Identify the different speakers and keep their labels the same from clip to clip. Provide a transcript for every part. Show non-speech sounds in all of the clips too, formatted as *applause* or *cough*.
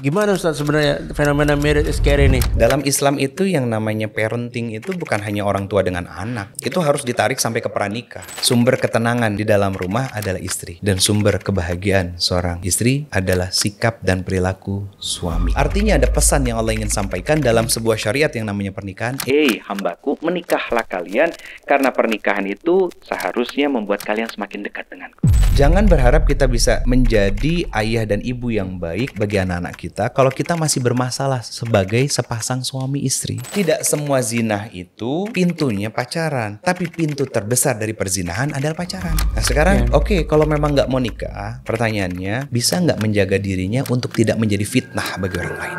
Speaker 1: Gimana Ustaz sebenarnya fenomena merit is care ini? Dalam Islam itu yang namanya parenting itu bukan hanya orang tua dengan anak. Itu harus ditarik sampai ke pranikah. Sumber ketenangan di dalam rumah adalah istri. Dan sumber kebahagiaan seorang istri adalah sikap dan perilaku suami. Artinya ada pesan yang Allah ingin sampaikan dalam sebuah syariat yang namanya pernikahan. Hei hambaku, menikahlah kalian karena pernikahan itu seharusnya membuat kalian semakin dekat denganku. Jangan berharap kita bisa menjadi ayah dan ibu yang baik bagi anak-anak kita kita kalau kita masih bermasalah sebagai sepasang suami istri. Tidak semua zina itu pintunya pacaran, tapi pintu terbesar dari perzinahan adalah pacaran. Nah sekarang, yeah. oke okay, kalau memang nggak mau nikah, pertanyaannya bisa nggak menjaga dirinya untuk tidak menjadi fitnah bagi orang lain?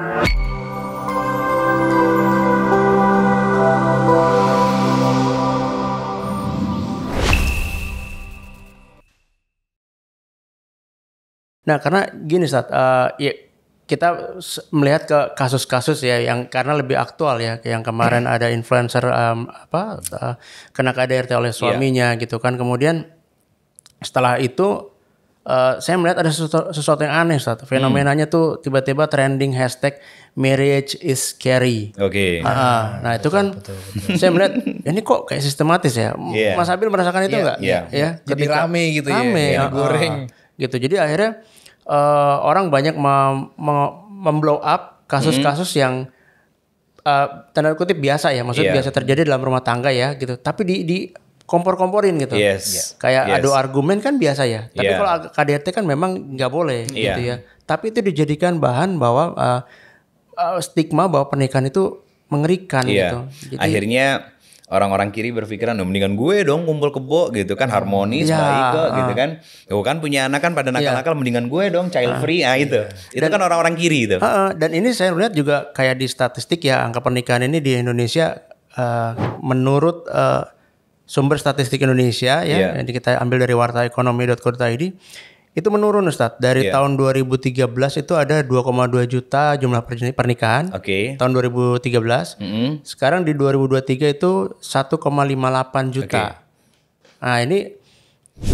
Speaker 2: Nah karena gini saat uh, eh, ya kita melihat ke kasus-kasus ya yang karena lebih aktual ya yang kemarin hmm. ada influencer um, apa uh, kena KDRT oleh iya. suaminya yeah. gitu kan kemudian setelah itu uh, saya melihat ada sesuatu, sesuatu yang aneh satu. fenomenanya hmm. tuh tiba-tiba trending hashtag marriage is scary
Speaker 1: oke okay. uh, ah,
Speaker 2: nah itu kan betul, betul. saya melihat ini kok kayak sistematis ya yeah. Mas Abil merasakan itu yeah. enggak yeah. ya jadi rame gitu ya, rame, ya, ya goreng gitu jadi akhirnya uh, orang banyak mem memblow up kasus-kasus hmm. yang uh, tanda kutip biasa ya, maksudnya yeah. biasa terjadi dalam rumah tangga ya gitu. Tapi di di kompor-komporin gitu. Yes. Iya. Kayak yes. adu argumen kan biasa ya. Tapi yeah. kalau KDRT kan memang nggak boleh yeah. gitu iya. ya. Tapi itu dijadikan bahan bahwa uh, uh, stigma bahwa pernikahan itu mengerikan yeah. gitu. Jadi, Akhirnya
Speaker 1: orang-orang kiri berpikiran oh, mendingan gue dong kumpul kebo gitu kan harmonis ya, baik kok uh. gitu kan gue kan punya anak kan pada ya. nakal-nakal ya. mendingan gue dong child free uh. ah itu itu kan orang-orang kiri itu uh,
Speaker 2: uh, dan ini saya lihat juga kayak di statistik ya angka pernikahan ini di Indonesia uh, menurut uh, sumber statistik Indonesia ya yeah. yang kita ambil dari wartaekonomi.co.id itu menurun Ustadz. Dari yeah. tahun 2013 itu ada 2,2 juta jumlah pernikahan. Oke. Okay. Tahun 2013. Mm -hmm. Sekarang di 2023 itu 1,58 juta. Okay. Nah, ini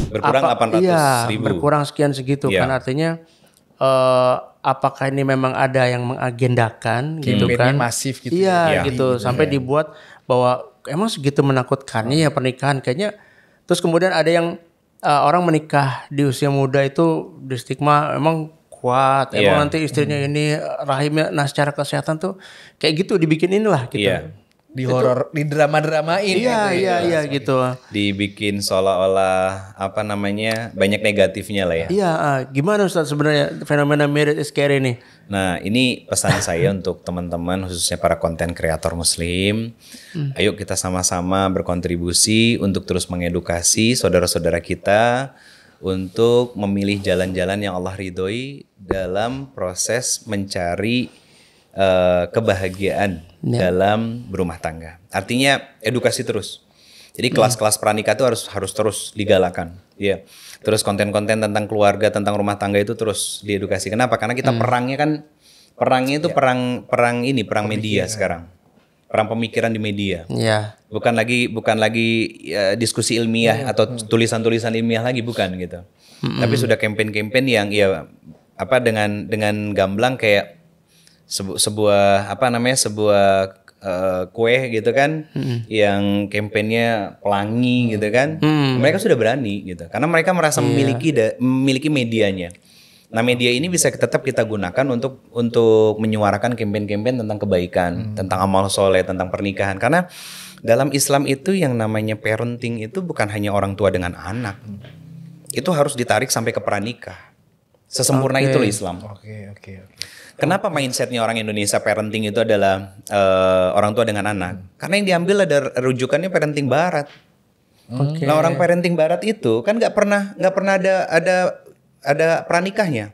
Speaker 2: berkurang apa, 800 iya, ribu. berkurang sekian segitu yeah. kan artinya uh, apakah ini memang ada yang mengagendakan gitu kan masif gitu iya ya. Iya. gitu iya. sampai dibuat bahwa emang segitu menakutkannya ya pernikahan kayaknya terus kemudian ada yang uh, orang menikah di usia muda itu di stigma emang kuat. Emang iya. nanti istrinya hmm. ini rahimnya nah secara kesehatan tuh kayak gitu dibikin inilah gitu. Yeah di horor di drama dramain iya gitu, ya. iya, iya iya
Speaker 1: gitu dibikin seolah-olah apa namanya banyak negatifnya lah ya iya uh, gimana Ustaz sebenarnya fenomena merit is scary nih nah ini pesan saya untuk teman-teman khususnya para konten kreator muslim hmm. ayo kita sama-sama berkontribusi untuk terus mengedukasi saudara-saudara kita untuk memilih jalan-jalan yang Allah ridhoi dalam proses mencari Eh, kebahagiaan yeah. dalam berumah tangga. Artinya edukasi terus. Jadi kelas-kelas pranikah itu harus harus terus digalakan, ya. Yeah. Terus konten-konten tentang keluarga, tentang rumah tangga itu terus diedukasi. Kenapa? Karena kita mm. perangnya kan perangnya itu yeah. perang perang ini perang media sekarang perang pemikiran di media. Yeah. Bukan lagi bukan lagi uh, diskusi ilmiah yeah. atau hmm. tulisan-tulisan ilmiah lagi bukan gitu. Mm -hmm. Tapi sudah kampanye-kampanye yang ya apa dengan dengan gamblang kayak sebu sebuah apa namanya sebuah uh, kue gitu kan hmm. yang kampanyenya pelangi gitu kan hmm. mereka sudah berani gitu karena mereka merasa iya. memiliki memiliki medianya nah media ini bisa tetap kita gunakan untuk untuk menyuarakan kampanye-kampanye tentang kebaikan hmm. tentang amal soleh tentang pernikahan karena dalam Islam itu yang namanya parenting itu bukan hanya orang tua dengan anak itu harus ditarik sampai ke pranikah sesempurna okay. itu loh Islam. okay, okay, Okay. Kenapa mindsetnya orang Indonesia parenting itu adalah uh, orang tua dengan anak? Karena yang diambil ada rujukannya parenting Barat. Okay. Nah orang parenting Barat itu kan nggak pernah nggak pernah ada ada ada pranikahnya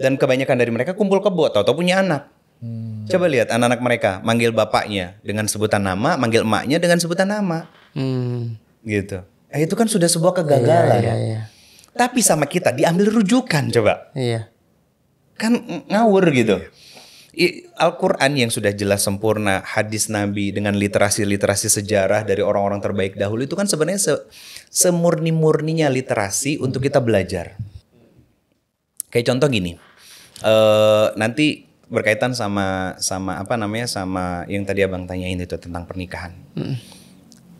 Speaker 1: dan kebanyakan dari mereka kumpul kebo atau punya anak. Hmm. Coba lihat anak-anak mereka manggil bapaknya dengan sebutan nama, manggil emaknya dengan sebutan nama. Hmm. Gitu. Eh, itu kan sudah sebuah kegagalan. Iya, iya, iya. Tapi sama kita diambil rujukan coba. Iya kan ngawur gitu. Al-Quran yang sudah jelas sempurna, hadis Nabi dengan literasi-literasi sejarah dari orang-orang terbaik dahulu itu kan sebenarnya se semurni-murninya literasi untuk kita belajar. Kayak contoh gini, uh, nanti berkaitan sama sama apa namanya sama yang tadi abang tanyain itu tentang pernikahan. Hmm.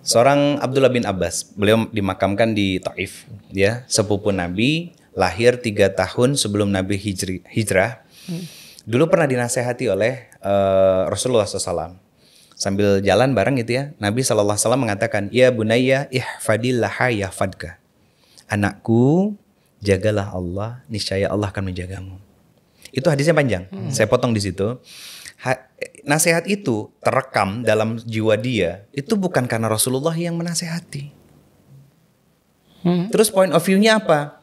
Speaker 1: Seorang Abdullah bin Abbas, beliau dimakamkan di Taif, ya sepupu Nabi, lahir tiga tahun sebelum Nabi Hijri, Hijrah. Hmm. Dulu pernah dinasehati oleh uh, Rasulullah SAW. Sambil jalan bareng gitu ya, Nabi SAW mengatakan, Ya bunaya ihfadillaha yahfadka. Anakku, jagalah Allah, niscaya Allah akan menjagamu. Itu hadisnya panjang, hmm. saya potong di situ. Ha, nasihat itu terekam dalam jiwa dia, itu bukan karena Rasulullah yang menasehati. Hmm. Terus point of view-nya apa?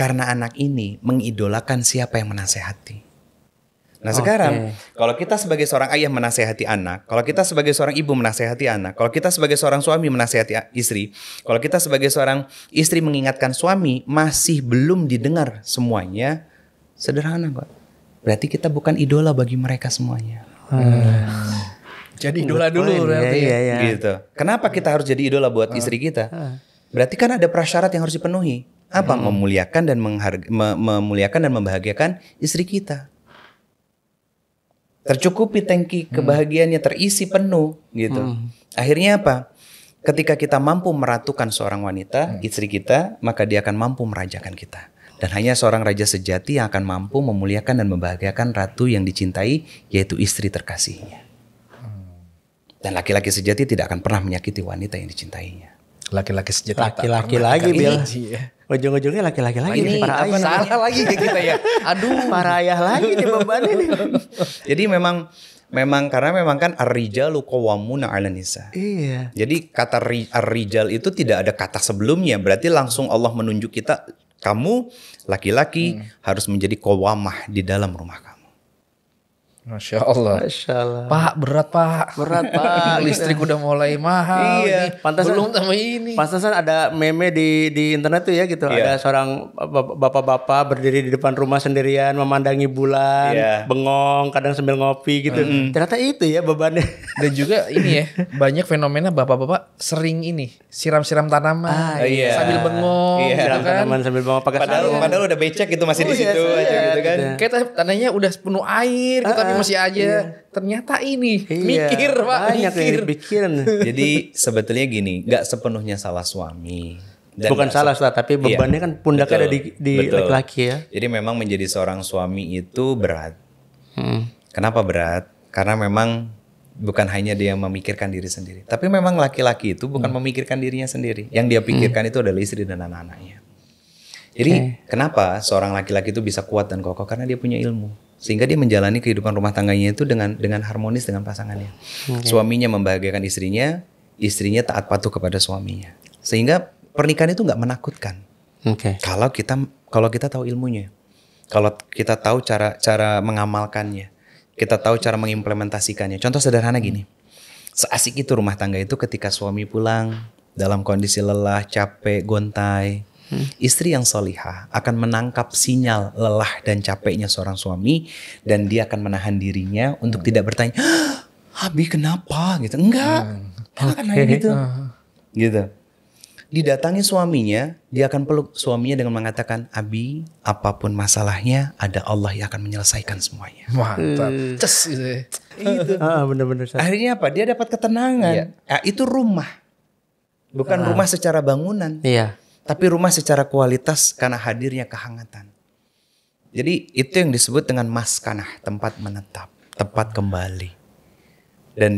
Speaker 1: Karena anak ini mengidolakan siapa yang menasehati. Nah sekarang okay. kalau kita sebagai seorang ayah menasehati anak, kalau kita sebagai seorang ibu menasehati anak, kalau kita sebagai seorang suami menasehati istri, kalau kita sebagai seorang istri mengingatkan suami masih belum didengar semuanya, sederhana kok. Berarti kita bukan idola bagi mereka semuanya. Hmm. Jadi idola dulu iya, Ya, ya, ya. Gitu. Kenapa kita harus jadi idola buat uh. istri kita? Ah. Berarti kan ada prasyarat yang harus dipenuhi apa hmm. memuliakan dan memuliakan dan membahagiakan istri kita tercukupi hmm. tangki kebahagiaannya terisi penuh gitu hmm. akhirnya apa ketika kita mampu meratukan seorang wanita hmm. istri kita maka dia akan mampu merajakan kita dan hanya seorang raja sejati yang akan mampu memuliakan dan membahagiakan ratu yang dicintai yaitu istri terkasihnya hmm. dan laki-laki sejati tidak akan pernah menyakiti wanita yang dicintainya laki-laki sejati laki-laki lagi ujung-ujungnya laki-laki lagi nih, para ayah
Speaker 3: salah lagi kayak kita
Speaker 2: ya aduh para ayah lagi di beban ini
Speaker 1: *laughs* jadi memang memang karena memang kan arrijal rijalu qawwamuna 'ala nisa
Speaker 2: iya
Speaker 1: jadi kata arrijal itu tidak ada kata sebelumnya berarti langsung Allah menunjuk kita kamu laki-laki hmm. harus menjadi kowamah di dalam rumah kamu
Speaker 3: Masya Allah. Masya Allah. Pak berat pak. Berat pak. *laughs* Listrik
Speaker 2: udah mulai mahal. Iya. Pantas Pantasan, Belum sama ini. Pantasan ada meme di di internet tuh ya gitu. Iya. Ada seorang bapak-bapak berdiri di depan rumah sendirian memandangi bulan, iya. bengong, kadang sambil ngopi gitu. Mm.
Speaker 3: Ternyata itu ya bebannya.
Speaker 2: Dan juga ini
Speaker 3: ya banyak fenomena bapak-bapak sering ini siram-siram tanaman ah, iya. iya. sambil bengong. Iya. Gitu kan. tanaman
Speaker 1: sambil bengong pakai padahal, padahal udah becek gitu masih oh, di iya, situ iya, aja gitu, gitu kan.
Speaker 3: Kayak tanahnya udah penuh air. Gitu ah, ah, kan tapi masih aja iya. ternyata ini iya, mikir pak banyak
Speaker 1: mikir. yang *laughs* Jadi sebetulnya gini, nggak sepenuhnya salah suami. Dan Bukan salah lah, tapi iya, bebannya iya, kan pundaknya ada di, di laki-laki ya. Jadi memang menjadi seorang suami itu berat. Hmm. Kenapa berat? Karena memang bukan hanya dia memikirkan diri sendiri, tapi memang laki-laki itu bukan hmm. memikirkan dirinya sendiri. Yang dia hmm. pikirkan hmm. itu adalah istri dan anak-anaknya. Jadi okay. kenapa seorang laki-laki itu bisa kuat dan kokoh karena dia punya ilmu sehingga dia menjalani kehidupan rumah tangganya itu dengan dengan harmonis dengan pasangannya. Okay. Suaminya membahagiakan istrinya, istrinya taat patuh kepada suaminya. Sehingga pernikahan itu nggak menakutkan. Okay. Kalau kita kalau kita tahu ilmunya, kalau kita tahu cara cara mengamalkannya, kita tahu cara mengimplementasikannya. Contoh sederhana hmm. gini, seasik itu rumah tangga itu ketika suami pulang dalam kondisi lelah, capek, gontai, istri yang solihah akan menangkap sinyal lelah dan capeknya seorang suami dan dia akan menahan dirinya untuk tidak bertanya ah, Abi kenapa gitu enggak hmm. okay. gitu uh. gitu didatangi suaminya dia akan peluk suaminya dengan mengatakan Abi apapun masalahnya ada Allah yang akan menyelesaikan semuanya mantap hmm. itu. Ya. Gitu. Ah, ah, bener-bener akhirnya apa dia dapat ketenangan iya. nah, itu rumah bukan ah. rumah secara bangunan iya tapi rumah secara kualitas karena hadirnya kehangatan. Jadi itu yang disebut dengan maskanah, tempat menetap, tempat kembali. Dan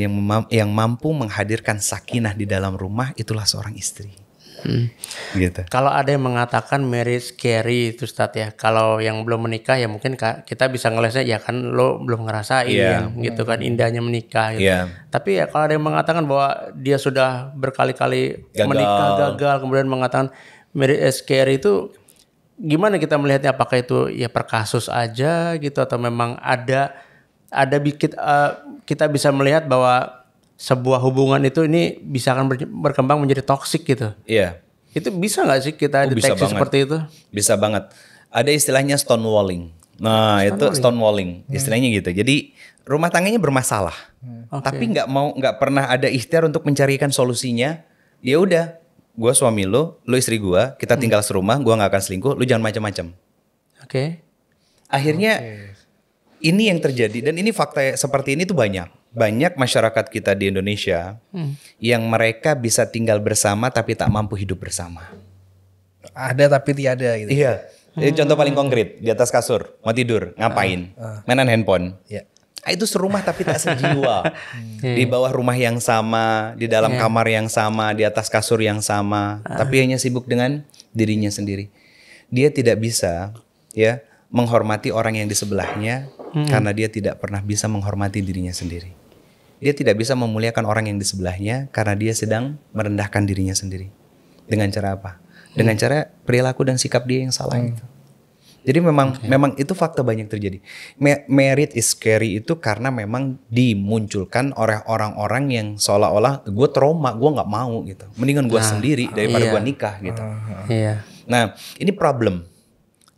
Speaker 1: yang mampu menghadirkan sakinah di dalam rumah itulah seorang istri. Hmm. Gitu. Kalau ada yang mengatakan
Speaker 2: marriage scary itu stat ya. Kalau yang belum menikah ya mungkin kita bisa ngelesnya ya kan lo belum ngerasain yeah. yang gitu kan indahnya menikah gitu. Yeah. Tapi ya kalau ada yang mengatakan bahwa dia sudah berkali-kali menikah gagal kemudian mengatakan marriage scary itu gimana kita melihatnya apakah itu ya per kasus aja gitu atau memang ada ada bikin uh, eh, kita bisa melihat bahwa sebuah hubungan itu ini bisa akan berkembang menjadi toksik gitu. Iya. Itu bisa
Speaker 1: nggak sih kita oh, deteksi seperti itu? Bisa banget. Ada istilahnya stonewalling. Nah, stonewalling. itu stonewalling, hmm. istilahnya gitu. Jadi rumah tangganya bermasalah. Hmm. Okay. Tapi nggak mau nggak pernah ada ikhtiar untuk mencarikan solusinya. Ya udah, gue suami lo, lo istri gue, kita hmm. tinggal hmm. serumah, gue nggak akan selingkuh, lo jangan macam-macam. Oke. Okay. Akhirnya okay. ini yang terjadi dan ini fakta seperti ini tuh banyak banyak masyarakat kita di Indonesia hmm. yang mereka bisa tinggal bersama tapi tak mampu hidup bersama.
Speaker 3: Ada tapi tiada
Speaker 1: gitu. Iya. Jadi hmm. contoh paling konkret di atas kasur mau tidur ngapain? Uh, uh. Mainan handphone. Yeah. Iya. Itu serumah tapi tak sejiwa. *laughs* Di hmm. bawah rumah yang sama, di dalam yeah. Hmm. kamar yang sama, di atas kasur yang sama, uh. tapi hanya sibuk dengan dirinya sendiri. Dia tidak bisa ya menghormati orang yang di sebelahnya hmm. karena dia tidak pernah bisa menghormati dirinya sendiri. Dia tidak bisa memuliakan orang yang di sebelahnya karena dia sedang merendahkan dirinya sendiri. Dengan cara apa? Dengan cara perilaku dan sikap dia yang salah hmm. itu. Jadi memang okay. memang itu fakta banyak terjadi. Merit is scary itu karena memang dimunculkan oleh orang-orang yang seolah-olah gue trauma, gue nggak mau gitu. Mendingan gue nah, sendiri daripada iya. gue nikah gitu. iya. Nah ini problem.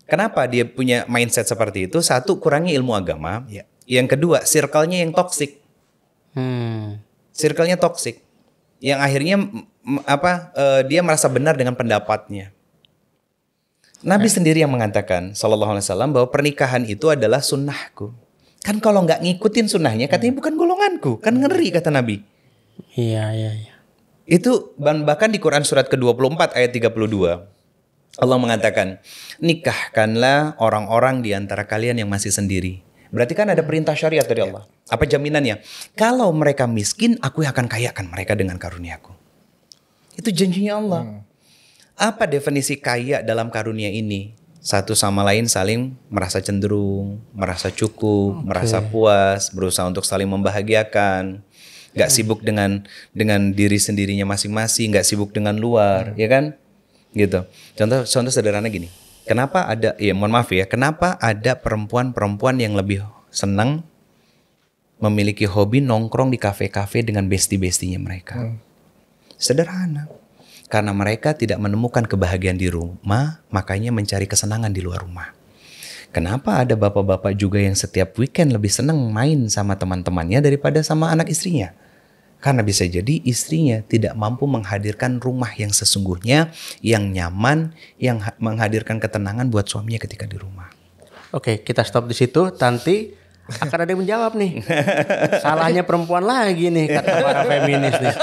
Speaker 1: Kenapa dia punya mindset seperti itu? Satu kurangi ilmu agama. Iya. Yang kedua, circle-nya yang toxic. Hmm. Circle-nya toxic. Yang akhirnya apa uh, dia merasa benar dengan pendapatnya. Nabi hmm. sendiri yang mengatakan sallallahu alaihi wasallam bahwa pernikahan itu adalah sunnahku. Kan kalau nggak ngikutin sunnahnya katanya hmm. bukan golonganku, kan ngeri kata Nabi. Iya, iya, iya. Itu bahkan di Quran surat ke-24 ayat 32. Allah mengatakan, nikahkanlah orang-orang di antara kalian yang masih sendiri Berarti kan ada perintah syariat dari iya. Allah. Apa jaminannya? Kalau mereka miskin, aku akan kayakan mereka dengan karuniaku. Itu janjinya Allah. Hmm. Apa definisi kaya dalam karunia ini? Satu sama lain saling merasa cenderung, merasa cukup, okay. Hmm, merasa puas, berusaha untuk saling membahagiakan nggak hmm. sibuk dengan dengan diri sendirinya masing-masing, gak sibuk dengan luar, hmm. ya kan? Gitu. Contoh contoh sederhana gini. Kenapa ada ya mohon maaf ya, kenapa ada perempuan-perempuan yang lebih senang memiliki hobi nongkrong di kafe-kafe dengan besti-bestinya mereka? Hmm. Sederhana. Karena mereka tidak menemukan kebahagiaan di rumah, makanya mencari kesenangan di luar rumah. Kenapa ada bapak-bapak juga yang setiap weekend lebih senang main sama teman-temannya daripada sama anak istrinya? Karena bisa jadi istrinya tidak mampu menghadirkan rumah yang sesungguhnya, yang nyaman, yang menghadirkan ketenangan buat suaminya ketika di rumah.
Speaker 2: Oke, kita stop di situ. Tanti akan ada yang menjawab nih. Salahnya perempuan lagi nih kata para feminis nih.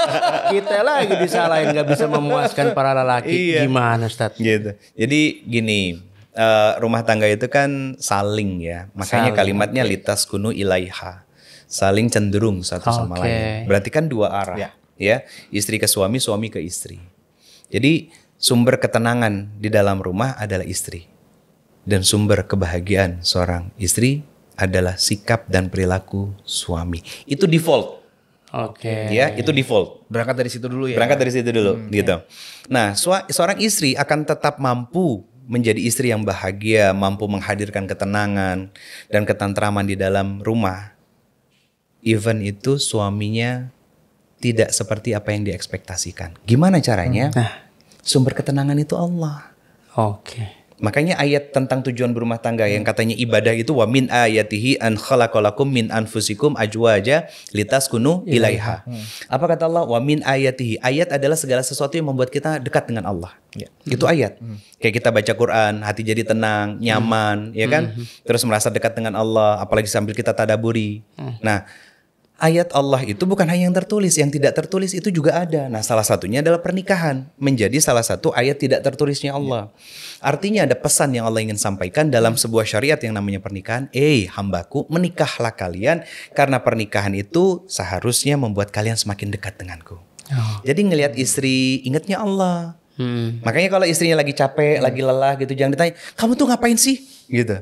Speaker 2: Kita lagi disalahin nggak bisa memuaskan para lelaki. Iya.
Speaker 1: Gimana Ustaz? Gitu. Jadi gini, uh, rumah tangga itu kan saling ya. Makanya saling. kalimatnya litas kunu ilaiha saling cenderung satu sama lain. Berarti kan dua arah ya. ya, istri ke suami, suami ke istri. Jadi sumber ketenangan di dalam rumah adalah istri. Dan sumber kebahagiaan seorang istri adalah sikap dan perilaku suami. Itu default. Oke. Okay. Ya, itu default. Berangkat dari situ dulu ya. Berangkat dari situ dulu, hmm, gitu. Ya. Nah, seorang istri akan tetap mampu menjadi istri yang bahagia, mampu menghadirkan ketenangan dan ketentraman di dalam rumah event itu suaminya tidak seperti apa yang diekspektasikan. Gimana caranya? Hmm. Nah. Sumber ketenangan itu Allah. Oke. Okay. Makanya ayat tentang tujuan berumah tangga yang katanya ibadah itu wa min ayatihi an khalaqalakum min anfusikum ajwaja litas kunu ilaiha. Hmm. Apa kata Allah? Wa min ayatihi. Ayat adalah segala sesuatu yang membuat kita dekat dengan Allah. Ya. Itu hmm. ayat. Hmm. Kayak kita baca Quran, hati jadi tenang, nyaman, hmm. ya kan? Hmm. Terus merasa dekat dengan Allah, apalagi sambil kita tadaburi. Hmm. Nah, ayat Allah itu bukan hanya yang tertulis, yang tidak tertulis itu juga ada. Nah, salah satunya adalah pernikahan menjadi salah satu ayat tidak tertulisnya Allah. Artinya ada pesan yang Allah ingin sampaikan dalam sebuah syariat yang namanya pernikahan. Eh, hambaku, menikahlah kalian karena pernikahan itu seharusnya membuat kalian semakin dekat denganku. Oh. Jadi ngelihat istri ingatnya Allah. Hmm. Makanya kalau istrinya lagi capek, hmm. lagi lelah gitu, jangan ditanya, kamu tuh ngapain sih? Gitu.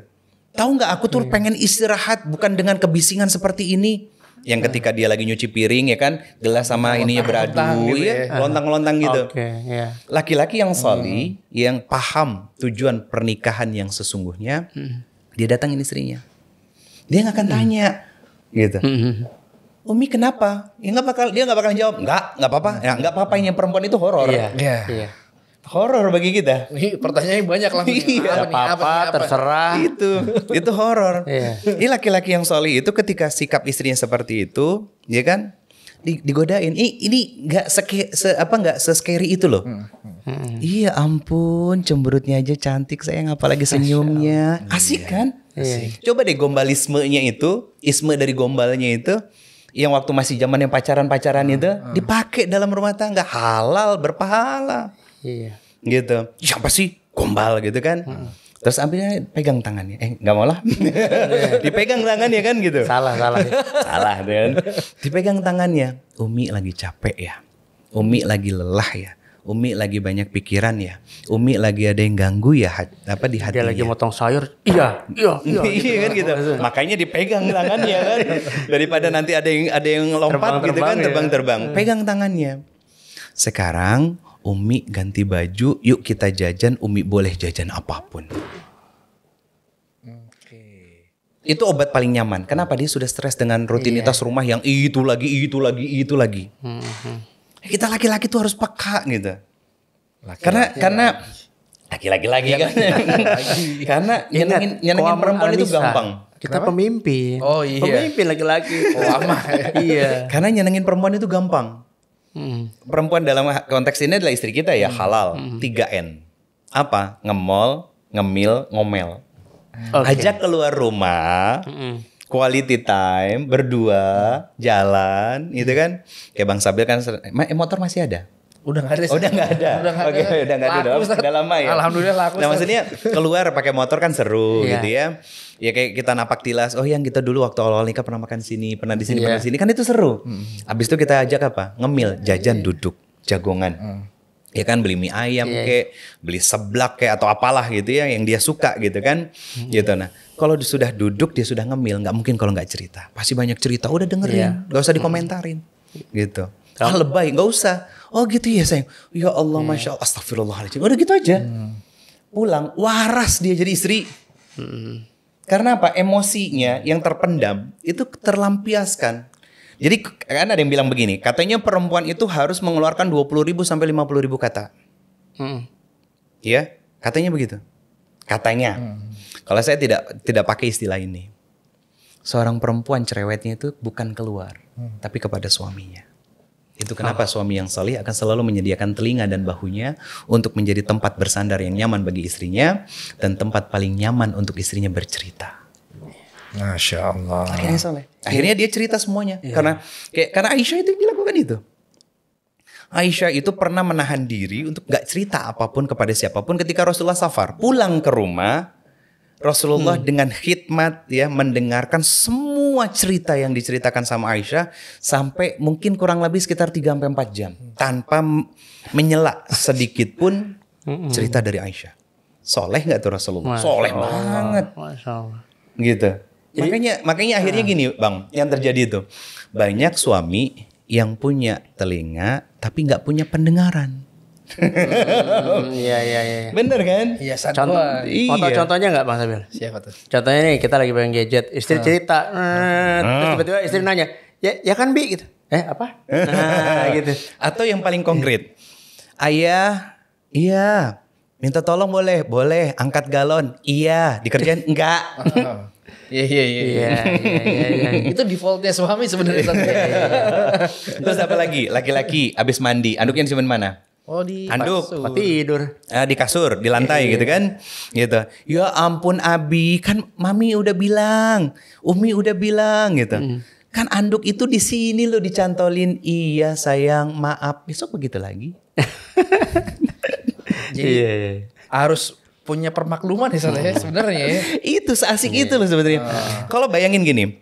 Speaker 1: Tahu nggak aku tuh iya. pengen istirahat bukan dengan kebisingan seperti ini yang iya. ketika dia lagi nyuci piring ya kan gelas sama lontang, ininya beradu lontang gitu ya. ya, lontang-lontang gitu. Okay, iya. yeah. Laki-laki yang soli, hmm. yang paham tujuan pernikahan yang sesungguhnya, hmm. dia datangin istrinya. Dia nggak akan hmm. tanya gitu. Hmm, hmm. Umi kenapa? Ya nggak bakal dia nggak bakal jawab. Nggak, nggak apa-apa. Ya nggak apa-apa yang perempuan itu horor. Iya. Yeah. Yeah horor bagi kita. Nih, pertanyaannya banyak lah Iya, apa, apa, apa, terserah. Itu, itu horor. Iya. Ini laki-laki yang soli itu ketika sikap istrinya seperti itu, ya kan? digodain. Ini ini nggak se se apa nggak sescary itu loh. Hmm. Hmm. Iya ampun, cemberutnya aja cantik sayang apalagi senyumnya. Asik iya. kan? Iya. Asik. Coba deh gombalismenya itu, isme dari gombalnya itu yang waktu masih zaman yang pacaran-pacaran hmm, itu hmm. dipakai dalam rumah tangga halal berpahala. Iya. Gitu. Siapa sih? Gombal gitu kan. Hmm. Terus ambilnya pegang tangannya. Eh nggak mau lah. *laughs* Iya, iya. Dipegang tangannya kan gitu. Salah, salah. *laughs* salah kan. Dipegang tangannya. Umi lagi capek ya. Umi lagi lelah ya. Umi lagi banyak pikiran ya. Umi lagi ada yang ganggu ya apa di hatinya. Dia lagi ya. motong sayur. Iya, iya, iya. *laughs* iya kan gitu. Makanya dipegang tangannya kan. Daripada nanti ada yang ada yang lompat terbang, gitu terbang, kan ya. terbang-terbang. Ya. Terbang. Pegang tangannya. Sekarang Umi ganti baju, yuk kita jajan, Umi boleh jajan apapun. Okay. Itu obat paling nyaman. Kenapa dia sudah stres dengan rutinitas yeah. rumah yang itu lagi, itu lagi, itu lagi. Mm -hmm. Kita laki-laki tuh harus peka gitu. Laki karena laki -laki. karena laki-laki lagi kan. *laughs* karena nyenengin nyenengin perempuan itu gampang. Kita Kenapa? pemimpin. Oh iya. Pemimpin
Speaker 2: laki-laki. Oh, *laughs*
Speaker 1: iya. Karena nyenengin perempuan itu gampang. Hmm. Perempuan dalam konteks ini adalah istri kita ya hmm. halal. Hmm. 3N. Apa? Ngemol, ngemil, ngomel. Okay. Ajak keluar rumah. Hmm quality time berdua jalan gitu kan kayak bang Sabil kan eh, motor masih ada
Speaker 3: udah nggak ada oh, udah nggak ada udah gak ada. okay, udah nggak ada udah, udah lama ya alhamdulillah laku nah maksudnya
Speaker 1: keluar pakai motor kan seru yeah. gitu ya ya kayak kita napak tilas oh yang kita dulu waktu awal nikah pernah makan sini pernah di sini yeah. pernah di iya. sini kan itu seru hmm. abis itu kita ajak apa ngemil jajan iya. duduk jagongan hmm. ya kan beli mie ayam yeah. kayak beli seblak kayak atau apalah gitu ya yang dia suka gitu kan hmm. gitu nah kalau sudah duduk dia sudah ngemil nggak mungkin kalau nggak cerita pasti banyak cerita udah dengerin yeah. gak usah dikomentarin hmm. gitu ah lebay nggak usah oh gitu ya sayang ya Allah yeah. masya Allah astagfirullahaladzim udah gitu aja hmm. pulang waras dia jadi istri hmm. Karena apa? Emosinya yang terpendam itu terlampiaskan. Jadi kan ada yang bilang begini, katanya perempuan itu harus mengeluarkan 20 ribu sampai 50 ribu kata. Hmm. Ya, katanya begitu. Katanya. Hmm. Kalau saya tidak tidak pakai istilah ini. Seorang perempuan cerewetnya itu bukan keluar, hmm. tapi kepada suaminya. Itu kenapa suami yang solih akan selalu menyediakan telinga dan bahunya untuk menjadi tempat bersandar yang nyaman bagi istrinya dan tempat paling nyaman untuk istrinya bercerita. Masya Allah. Akhirnya Akhirnya dia cerita semuanya yeah. karena kayak karena Aisyah itu dilakukan itu. Aisyah itu pernah menahan diri untuk gak cerita apapun kepada siapapun ketika Rasulullah safar pulang ke rumah Rasulullah hmm. dengan khidmat ya mendengarkan semua cerita yang diceritakan sama Aisyah sampai mungkin kurang lebih sekitar 3 sampai 4 jam tanpa menyela sedikit pun cerita dari Aisyah. Soleh nggak tuh Rasulullah? Masya Soleh Allah. banget. Masya Allah. Gitu. Jadi, makanya makanya akhirnya gini, Bang, yang terjadi itu banyak suami yang punya telinga tapi nggak punya pendengaran.
Speaker 2: *laughs* Iya, iya iya iya.
Speaker 1: Bener kan? Iya satu. Contoh,
Speaker 2: iya. Foto contohnya nggak bang Sabil? Siapa tuh? Contohnya nih kita lagi pengen gadget, istri uh. cerita, uh. terus tiba-tiba istri nanya, ya ya kan bi gitu. Eh apa? Nah *laughs* gitu.
Speaker 1: Atau yang paling konkret, ayah, iya minta tolong boleh, boleh angkat galon, iya dikerjain enggak. *laughs* Iya, iya, iya iya iya. Itu defaultnya suami sebenarnya. Terus apa lagi? Laki-laki abis mandi, anduknya disimpan mana? Oh di handuk, kasur. Oh, tidur, eh, di kasur, di lantai e. gitu kan, gitu. Ya ampun Abi, kan mami udah bilang, Umi udah bilang gitu. Mm. Kan anduk itu di sini lo dicantolin. Iya sayang, maaf. Besok begitu lagi. *laughs* Jadi iya, iya. harus punya permakluman misalnya ya, sebenarnya ya. *laughs* itu seasik itu loh sebenarnya. Uh. Kalau bayangin gini,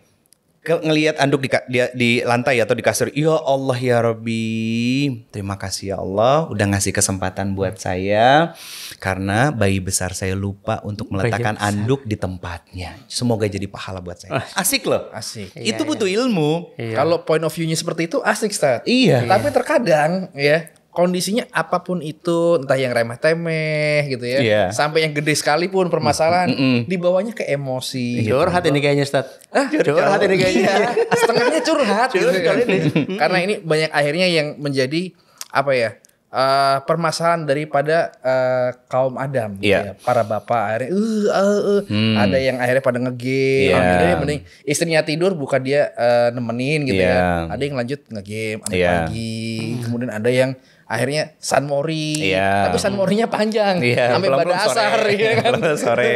Speaker 1: ngelihat anduk di, di di lantai atau di kasur, ya Allah ya Rabbi, terima kasih ya Allah udah ngasih kesempatan buat saya karena bayi besar saya lupa untuk meletakkan anduk di tempatnya. Semoga jadi pahala buat saya. Asik loh, asik. Itu iya, butuh
Speaker 3: iya. ilmu. Iya. Kalau point of view-nya seperti itu asik, start. Iya. Tapi terkadang ya kondisinya apapun itu entah yang remeh-temeh gitu ya yeah. sampai yang gede sekalipun permasalahan mm -mm. dibawanya ke emosi curhat gitu. ini kayaknya stat ah, eh, curhat ini kayaknya eh, *laughs* setengahnya curhat, curhat gitu kan. ini. *laughs* karena ini banyak akhirnya yang menjadi apa ya uh, permasalahan daripada uh, kaum Adam gitu yeah. ya, para bapak akhirnya uh, uh, uh. Hmm. ada yang akhirnya pada ngegame yeah. mending istrinya tidur bukan dia uh, nemenin gitu yeah. ya iya. ada yang lanjut ngegame yeah. pagi kemudian ada yang akhirnya San Mori iya. tapi San Morinya panjang iya, sampai pada sore, asar sore, ya kan
Speaker 1: sore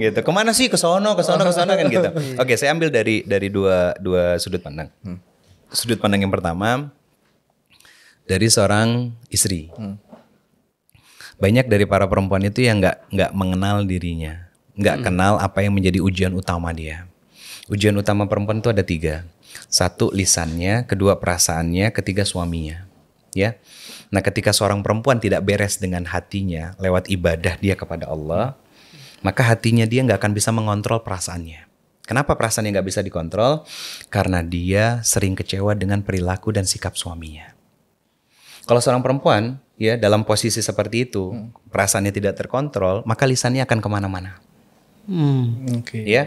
Speaker 1: gitu kemana sih ke sono ke sono ke sono kan gitu *laughs* oke saya ambil dari dari dua dua sudut pandang hmm. sudut pandang yang pertama dari seorang istri hmm. banyak dari para perempuan itu yang nggak nggak mengenal dirinya nggak hmm. kenal apa yang menjadi ujian utama dia ujian utama perempuan itu ada tiga satu lisannya kedua perasaannya ketiga suaminya ya Nah, ketika seorang perempuan tidak beres dengan hatinya lewat ibadah dia kepada Allah, maka hatinya dia nggak akan bisa mengontrol perasaannya. Kenapa perasaannya nggak bisa dikontrol? Karena dia sering kecewa dengan perilaku dan sikap suaminya. Kalau seorang perempuan ya dalam posisi seperti itu hmm. perasaannya tidak terkontrol, maka lisannya akan kemana-mana. Hmm. Okay. Ya.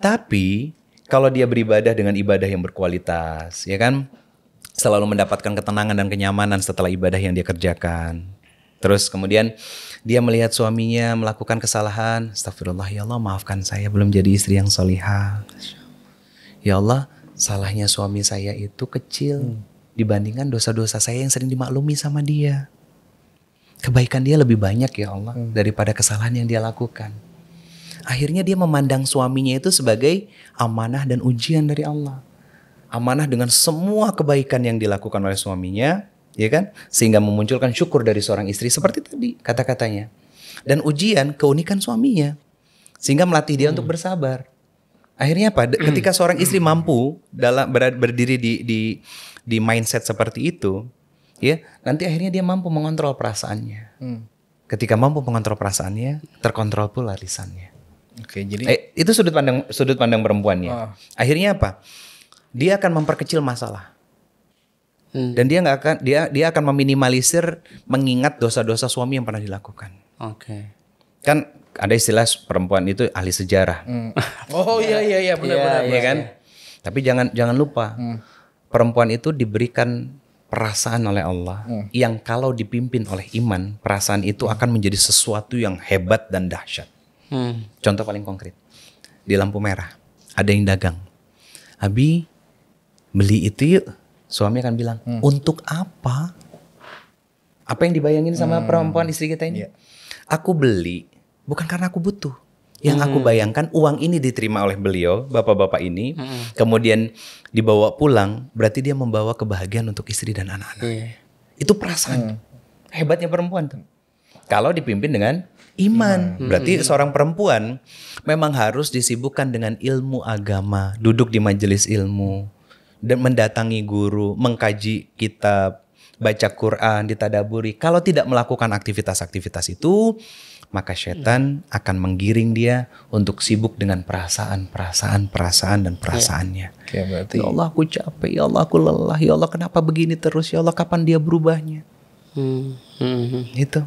Speaker 1: Tapi kalau dia beribadah dengan ibadah yang berkualitas, ya kan? selalu mendapatkan ketenangan dan kenyamanan setelah ibadah yang dia kerjakan. Terus kemudian dia melihat suaminya melakukan kesalahan. Astagfirullah, ya Allah maafkan saya belum jadi istri yang solihah. Ya Allah, salahnya suami saya itu kecil hmm. dibandingkan dosa-dosa saya yang sering dimaklumi sama dia. Kebaikan dia lebih banyak ya Allah hmm. daripada kesalahan yang dia lakukan. Akhirnya dia memandang suaminya itu sebagai amanah dan ujian dari Allah amanah dengan semua kebaikan yang dilakukan oleh suaminya, ya kan? Sehingga memunculkan syukur dari seorang istri seperti tadi kata-katanya. Dan ujian keunikan suaminya. Sehingga melatih dia hmm. untuk bersabar. Akhirnya apa? Ketika *clears throat* seorang istri mampu dalam berdiri di di di mindset seperti itu, ya, nanti akhirnya dia mampu mengontrol perasaannya. Hmm. Ketika mampu mengontrol perasaannya, terkontrol pula lisannya. Oke, jadi eh, itu sudut pandang sudut pandang perempuannya. Oh. Akhirnya apa? dia akan memperkecil masalah. Hmm. Dan dia nggak akan dia dia akan meminimalisir mengingat dosa-dosa suami yang pernah dilakukan. Oke. Okay. Kan ada istilah perempuan itu ahli sejarah. Hmm. *laughs* Oh iya iya iya benar iya, benar. Iya, ya kan? Tapi jangan jangan lupa hmm. perempuan itu diberikan perasaan oleh Allah hmm. yang kalau dipimpin oleh iman perasaan itu akan menjadi sesuatu yang hebat dan dahsyat. Hmm. Contoh paling konkret di lampu merah ada yang dagang. Abi beli itu yuk. Suami akan bilang, hmm. untuk apa? Apa yang dibayangin sama hmm. perempuan istri kita ini? Yeah. Aku beli bukan karena aku butuh. Yang hmm. aku bayangkan uang ini diterima oleh beliau, bapak-bapak ini, hmm. kemudian dibawa pulang, berarti dia membawa kebahagiaan untuk istri dan anak-anak. Yeah. Itu perasaan. Hmm. Hebatnya perempuan tuh. Kalau dipimpin dengan
Speaker 2: iman. iman. Berarti hmm.
Speaker 1: seorang perempuan memang harus disibukkan dengan ilmu agama, duduk di majelis ilmu, dan mendatangi guru, mengkaji kitab, baca Quran, ditadaburi. Kalau tidak melakukan aktivitas-aktivitas itu, maka setan akan menggiring dia untuk sibuk dengan perasaan, perasaan, perasaan dan perasaannya. Ya, berarti... ya Allah, aku capek, ya Allah, aku lelah, ya Allah, kenapa begini terus? Ya Allah, kapan dia berubahnya? Hmm. Hmm. hmm. Itu.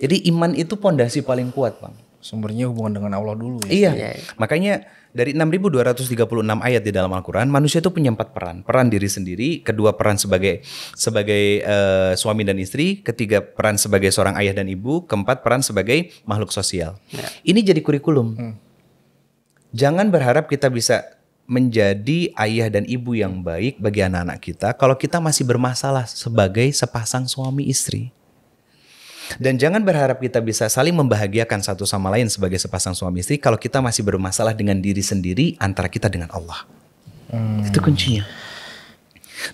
Speaker 1: Jadi iman itu pondasi paling kuat, Bang sumbernya hubungan dengan Allah dulu ya. Iya. iya, iya. Makanya dari 6236 ayat di dalam Al-Qur'an, manusia itu punya empat peran. Peran diri sendiri, kedua peran sebagai sebagai uh, suami dan istri, ketiga peran sebagai seorang ayah dan ibu, keempat peran sebagai makhluk sosial. Ya. Ini jadi kurikulum. Hmm. Jangan berharap kita bisa menjadi ayah dan ibu yang baik bagi anak-anak kita kalau kita masih bermasalah sebagai sepasang suami istri. Dan jangan berharap kita bisa saling membahagiakan satu sama lain sebagai sepasang suami istri kalau kita masih bermasalah dengan diri sendiri antara kita dengan Allah. Hmm. Itu kuncinya.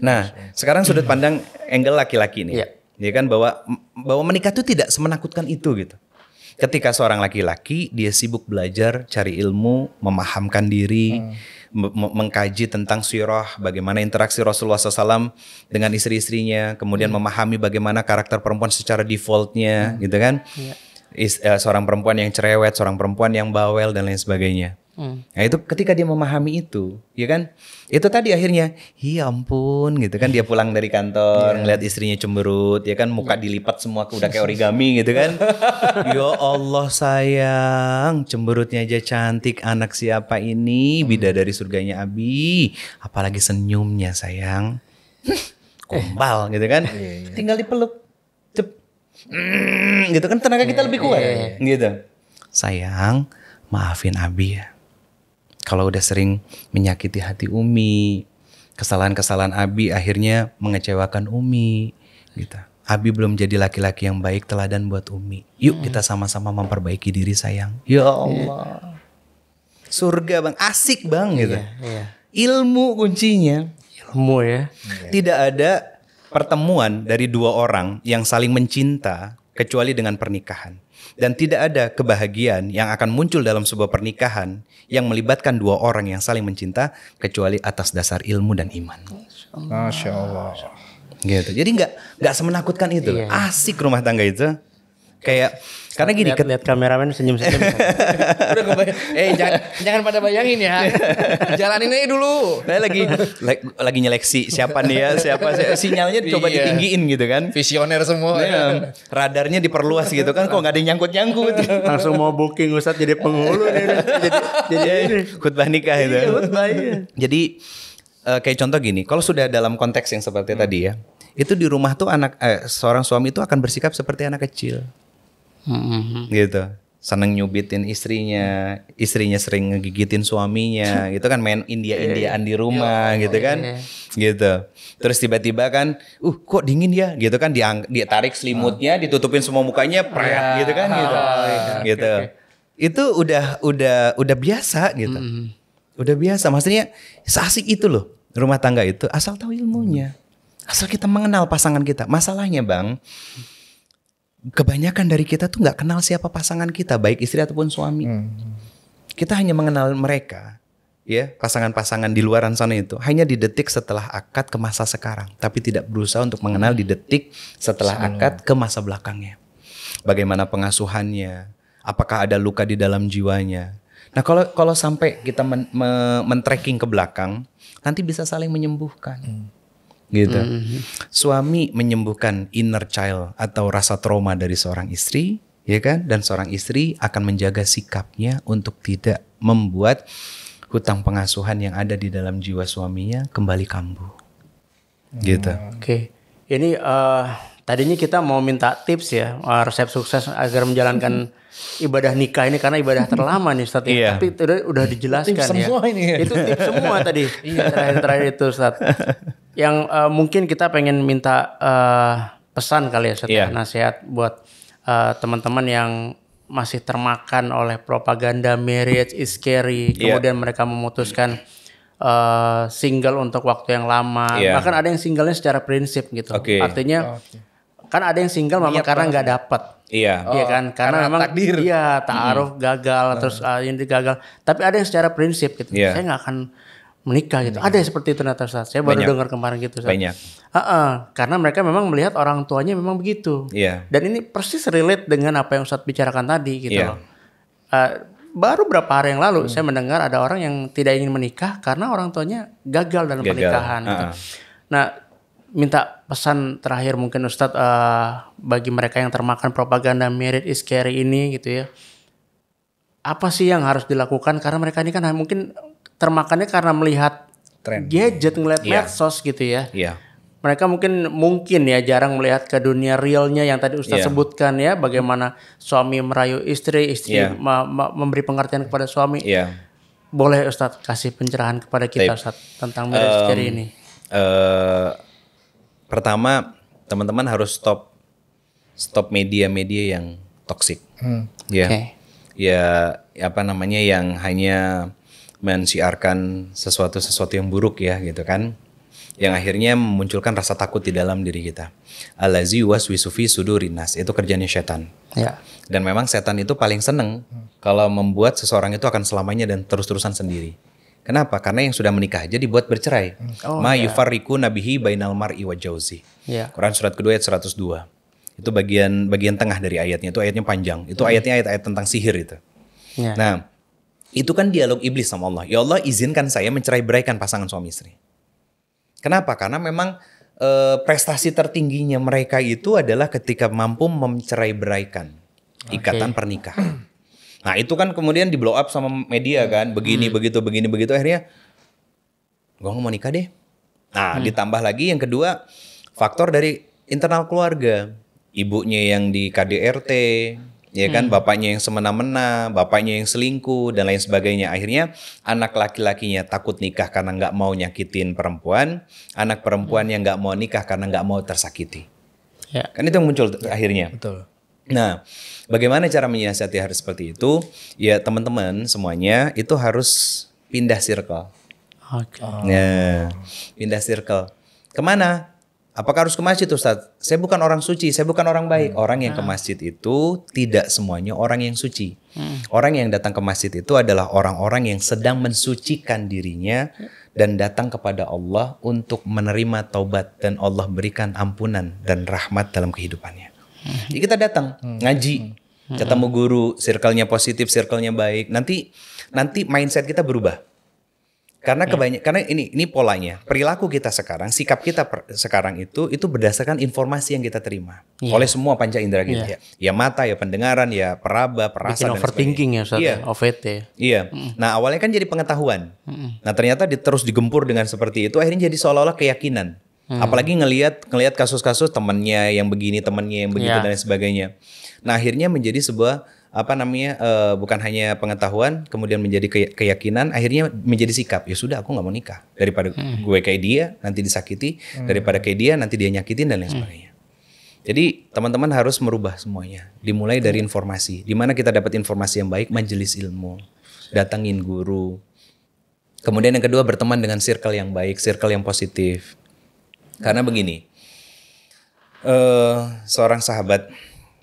Speaker 1: Nah, sekarang sudut hmm. pandang angle laki-laki ini, Yeah. Ya kan bahwa bahwa menikah itu tidak semenakutkan itu gitu. Ketika seorang laki-laki dia sibuk belajar, cari ilmu, memahamkan diri, hmm mengkaji tentang sirah, bagaimana interaksi Rasulullah SAW dengan istri-istrinya, kemudian hmm. memahami bagaimana karakter perempuan secara defaultnya, hmm. gitu kan? Yeah. Is, uh, seorang perempuan yang cerewet, seorang perempuan yang bawel dan lain sebagainya. Hmm. Nah itu ketika dia memahami itu, ya kan? Itu tadi akhirnya, iya ampun gitu kan dia pulang dari kantor yeah. ngeliat istrinya cemberut, ya kan muka dilipat semua udah kayak origami gitu kan. *laughs* ya Allah sayang, cemberutnya aja cantik anak siapa ini, hmm. bida dari surganya Abi, apalagi senyumnya sayang. Kumpal *laughs* gitu kan. Yeah, yeah. Tinggal dipeluk. Cep. Mm, gitu kan tenaga kita iya, lebih kuat yeah, iya. gitu. Sayang, maafin Abi ya kalau udah sering menyakiti hati Umi, kesalahan-kesalahan Abi akhirnya mengecewakan Umi gitu. Abi belum jadi laki-laki yang baik teladan buat Umi. Yuk hmm. kita sama-sama memperbaiki diri sayang. Ya iya. Allah. Surga bang, asik bang gitu. Iya, iya. Ilmu kuncinya. Ilmu ya. Tidak ada pertemuan dari dua orang yang saling mencinta kecuali dengan pernikahan. Dan tidak ada kebahagiaan yang akan muncul dalam sebuah pernikahan yang melibatkan dua orang yang saling mencinta kecuali atas dasar ilmu dan iman.
Speaker 3: Masya Allah.
Speaker 1: Gitu. Jadi nggak nggak semenakutkan itu. Iya. Asik rumah tangga itu kayak karena gini lihat, lihat kameramen senyum senyum
Speaker 3: *laughs* udah gue bayang, eh jangan, jangan pada bayangin ya jalanin aja dulu saya lagi
Speaker 1: lagi nyeleksi siapa nih ya siapa sinyalnya coba iya. ditinggiin gitu kan visioner semua nah, ya. radarnya diperluas gitu kan kok nggak ada nyangkut nyangkut langsung mau booking ustadz jadi penghulu nih, *laughs* jadi jadi iya, khutbah nikah itu iya, iya. jadi eh, kayak contoh gini kalau sudah dalam konteks yang seperti hmm. tadi ya itu di rumah tuh anak eh, seorang suami itu akan bersikap seperti anak kecil hmm. gitu seneng nyubitin istrinya, istrinya sering ngegigitin suaminya, *laughs* gitu kan main India-Indiaan iya, di iya. rumah, iya, oh, gitu kan, gitu. Terus tiba-tiba kan, uh kok dingin ya, gitu kan, diang dia tarik selimutnya, ah. ditutupin semua mukanya, pret, gitu kan, gitu, ah, gitu. Itu udah udah udah biasa gitu, mm-hmm. udah biasa. Maksudnya seasik itu loh rumah tangga itu, asal tahu ilmunya, mm-hmm. asal kita mengenal pasangan kita. Masalahnya bang kebanyakan dari kita tuh nggak kenal siapa pasangan kita, baik istri ataupun suami. Hmm. Kita hanya mengenal mereka, ya pasangan-pasangan di luaran sana itu hanya di detik setelah akad ke masa sekarang, tapi tidak berusaha untuk mengenal di detik setelah akad ke masa belakangnya. Bagaimana pengasuhannya? Apakah ada luka di dalam jiwanya? Nah kalau kalau sampai kita men, me, men tracking ke belakang, nanti bisa saling menyembuhkan. Hmm gitu. Mm -hmm. Suami menyembuhkan inner child atau rasa trauma dari seorang istri, ya kan? Dan seorang istri akan menjaga sikapnya untuk tidak membuat hutang pengasuhan yang ada di dalam jiwa suaminya kembali kambuh. Gitu. Oke. Okay.
Speaker 2: Ini uh, Tadinya kita mau minta tips ya uh, resep sukses agar menjalankan *laughs* ibadah nikah ini karena ibadah terlama nih Ustaz. Ya. Iya. Tapi udah udah dijelaskan tips ya. semua ini. Ya. Itu tips semua *laughs* tadi. Iya. Terakhir-terakhir itu Ustaz. Yang uh, mungkin kita pengen minta uh, pesan kali ya Ustaz yeah. Iya. nasihat buat teman uh, teman-teman yang masih termakan oleh propaganda marriage is scary. Iya. Kemudian yeah. mereka memutuskan uh, single untuk waktu yang lama. Yeah. Bahkan ada yang singlenya secara prinsip gitu. Okay. Artinya oh, kan ada yang single memang karena nggak dapat
Speaker 1: iya oh, iya kan oh, karena, karena memang
Speaker 2: takdir. iya taaruf hmm. gagal hmm. terus uh, ini gagal tapi ada yang secara prinsip gitu yeah. saya nggak akan menikah gitu. Hmm. Ada seperti itu Nata Ustaz. Saya baru dengar kemarin gitu saya. Banyak. Uh -uh, karena mereka memang melihat orang tuanya memang begitu. Iya. Yeah. Dan ini persis relate dengan apa yang Ustaz bicarakan tadi gitu yeah. loh. Uh, baru berapa hari yang lalu hmm. saya mendengar ada orang yang tidak ingin menikah karena orang tuanya gagal dalam gagal. pernikahan uh -uh. gitu. Nah, minta pesan terakhir mungkin Ustadz uh, bagi mereka yang termakan propaganda merit is scary ini gitu ya. Apa sih yang harus dilakukan karena mereka ini kan mungkin termakannya karena melihat Trend. gadget ngeliat yeah. medsos gitu ya. Yeah. Mereka mungkin mungkin ya jarang melihat ke dunia realnya yang tadi Ustadz yeah. sebutkan ya bagaimana suami merayu istri, istri yeah. Iya. memberi pengertian kepada suami. Yeah. Boleh Ustadz kasih pencerahan kepada kita Ustadz tentang merit um, ini.
Speaker 1: Uh, pertama teman-teman harus stop stop media-media yang toksik. Hmm. Ya. Okay. Ya apa namanya yang hanya mensiarkan sesuatu-sesuatu yang buruk ya gitu kan yang akhirnya memunculkan rasa takut di dalam diri kita. Alazi waswisufi sudurinas itu kerjanya setan. Ya. Dan memang setan itu paling seneng hmm. kalau membuat seseorang itu akan selamanya dan terus-terusan sendiri. Kenapa? Karena yang sudah menikah aja dibuat bercerai. Hmm. Oh, Ma yeah. nabihi bainal mar'i wa jauzi. Yeah. Quran surat kedua ayat 102. Itu bagian bagian tengah dari ayatnya. Itu ayatnya panjang. Itu mm. ayatnya ayat-ayat tentang sihir itu. Yeah. Nah, itu kan dialog iblis sama Allah. Ya Allah izinkan saya mencerai beraikan pasangan suami istri. Kenapa? Karena memang e, prestasi tertingginya mereka itu adalah ketika mampu mencerai beraikan ikatan pernikahan. Nah itu kan kemudian di blow up sama media hmm. kan, begini hmm. begitu begini begitu akhirnya gue mau nikah deh. Nah hmm. ditambah lagi yang kedua faktor dari internal keluarga, ibunya yang di KDRT, ya kan hmm. bapaknya yang semena-mena, bapaknya yang selingkuh dan lain sebagainya. Akhirnya anak laki-lakinya takut nikah karena nggak mau nyakitin perempuan, anak perempuan yang hmm. nggak mau nikah karena nggak mau tersakiti. Ya. Kan itu yang muncul ya, akhirnya. Betul. Nah, bagaimana cara menyiasati hari seperti itu? Ya teman-teman semuanya itu harus pindah circle. Oke. Okay. Nah, ya, pindah circle. Kemana? Apakah harus ke masjid Ustaz? Saya bukan orang suci, saya bukan orang baik. Hmm. Orang yang ke ah. masjid itu tidak semuanya orang yang suci. Hmm. Orang yang datang ke masjid itu adalah orang-orang yang sedang mensucikan dirinya dan datang kepada Allah untuk menerima taubat dan Allah berikan ampunan dan rahmat dalam kehidupannya. Jadi kita datang hmm. ngaji, hmm. ketemu hmm. guru, circle-nya positif, circle-nya baik. Nanti nanti mindset kita berubah. Karena kebanyakan, karena ini ini polanya. Perilaku kita sekarang, sikap kita per, sekarang itu itu berdasarkan informasi yang kita terima yeah. oleh semua panca indera kita. Yeah. Ya. ya mata, ya pendengaran, ya peraba, perasa Bikin dan overthinking ya Iya. yeah. OVT. Iya. Mm. Nah, awalnya kan jadi pengetahuan. Nah, ternyata di, terus digempur dengan seperti itu akhirnya jadi seolah-olah keyakinan. Hmm. Apalagi ngelihat ngelihat kasus-kasus temennya yang begini, temennya yang begitu yeah. dan lain sebagainya. Nah akhirnya menjadi sebuah apa namanya uh, bukan hanya pengetahuan kemudian menjadi keyakinan akhirnya menjadi sikap ya sudah aku nggak mau nikah daripada hmm. gue kayak dia nanti disakiti hmm. daripada kayak dia nanti dia nyakitin dan lain hmm. sebagainya jadi teman-teman harus merubah semuanya dimulai dari informasi di mana kita dapat informasi yang baik majelis ilmu datangin guru kemudian yang kedua berteman dengan circle yang baik circle yang positif karena begini, uh, seorang sahabat,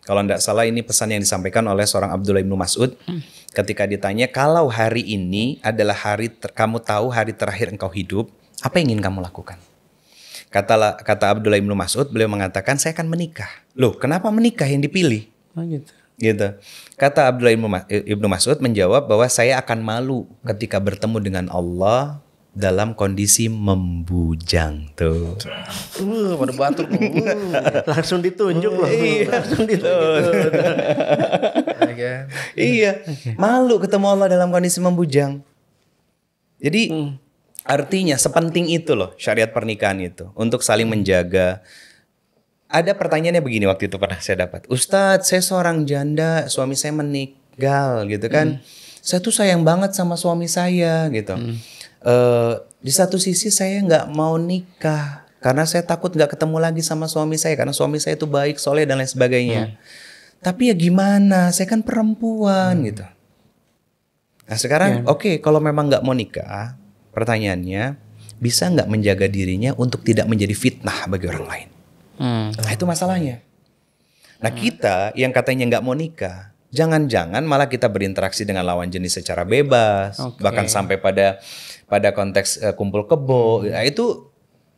Speaker 1: kalau tidak salah ini pesan yang disampaikan oleh seorang Abdullah ibnu Mas'ud, hmm. ketika ditanya kalau hari ini adalah hari ter, kamu tahu hari terakhir engkau hidup, apa yang ingin kamu lakukan? Kata kata Abdullah ibnu Mas'ud, beliau mengatakan saya akan menikah. Loh, kenapa menikah yang dipilih? Oh, gitu. Gitu. Kata Abdullah ibnu Mas'ud menjawab bahwa saya akan malu ketika bertemu dengan Allah dalam kondisi membujang tuh. Uh, pada batuk. Uh. *laughs* Langsung ditunjuk loh. Iya. Langsung ditunjuk. Iya. Malu ketemu Allah dalam kondisi membujang. Jadi hmm. artinya sepenting itu loh syariat pernikahan itu untuk saling menjaga. Ada pertanyaannya begini waktu itu pernah saya dapat. Ustadz, saya seorang janda, suami saya meninggal gitu kan. Hmm. Saya tuh sayang banget sama suami saya gitu. Hmm Eh, di satu sisi saya nggak mau nikah karena saya takut nggak ketemu lagi sama suami saya karena suami saya itu baik soleh dan lain sebagainya. Hmm. Tapi ya gimana, saya kan perempuan hmm. gitu. Nah sekarang yeah. oke okay, kalau memang nggak mau nikah, pertanyaannya bisa nggak menjaga dirinya untuk tidak menjadi fitnah bagi orang lain? Hmm. Nah itu masalahnya. Nah hmm. kita yang katanya nggak mau nikah, jangan-jangan malah kita berinteraksi dengan lawan jenis secara bebas, okay. bahkan sampai pada pada konteks uh, kumpul kebo, hmm. nah, itu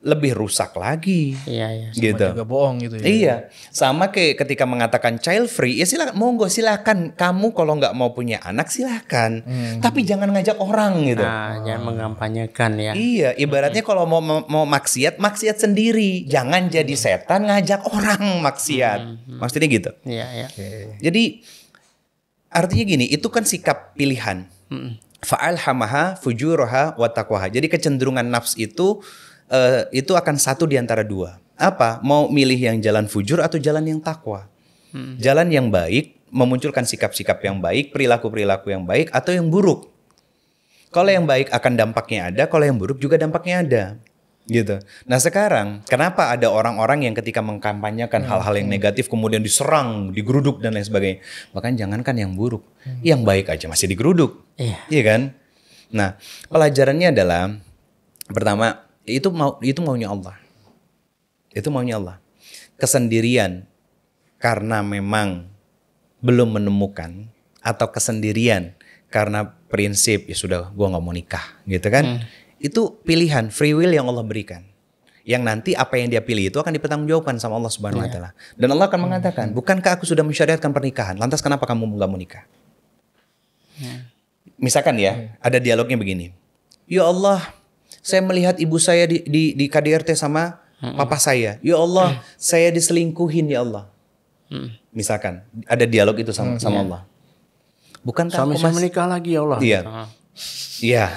Speaker 1: lebih rusak lagi. Iya, iya. Sama gitu. juga
Speaker 3: bohong gitu ya. Iya.
Speaker 1: Sama kayak ketika mengatakan child free, ya silakan monggo silakan kamu kalau nggak mau punya anak silakan. Hmm. Tapi jangan ngajak orang gitu. Nah, hmm. jangan oh. mengampanyekan ya. Iya, ibaratnya hmm. kalau mau, mau maksiat, maksiat sendiri. Jangan jadi hmm. setan ngajak orang maksiat. Hmm. hmm. Maksudnya gitu.
Speaker 2: Iya, iya. Okay.
Speaker 1: Jadi Artinya gini, itu kan sikap pilihan. Hmm. Fa'al hamaha fujuroha watakwaha. Jadi kecenderungan nafs itu uh, itu akan satu di antara dua. Apa? Mau milih yang jalan fujur atau jalan yang takwa? Hmm. Jalan yang baik memunculkan sikap-sikap yang baik, perilaku-perilaku yang baik atau yang buruk. Kalau yang baik akan dampaknya ada, kalau yang buruk juga dampaknya ada gitu. Nah sekarang kenapa ada orang-orang yang ketika mengkampanyekan hmm, hal-hal hmm. yang negatif kemudian diserang, digeruduk dan lain sebagainya. Bahkan jangankan yang buruk, hmm. yang baik aja masih digeruduk, iya, iya kan? Nah pelajarannya adalah pertama itu mau itu maunya Allah, itu maunya Allah. Kesendirian karena memang belum menemukan atau kesendirian karena prinsip ya sudah gue nggak mau nikah gitu kan? Hmm itu pilihan free will yang Allah berikan yang nanti apa yang dia pilih itu akan dipertanggungjawabkan sama Allah Subhanahu wa iya. taala. Dan Allah akan mengatakan, hmm. "Bukankah aku sudah mensyariatkan pernikahan? Lantas kenapa kamu nggak mau nikah?" Ya. Misalkan ya, hmm. ada dialognya begini. "Ya Allah, saya melihat ibu saya di di, di KDRT sama hmm. papa saya. Ya Allah, saya diselingkuhin ya Allah." Misalkan ada dialog itu sama sama iya. Allah. bukan kamu masih menikah lagi ya Allah? Iya. Ah. Iya.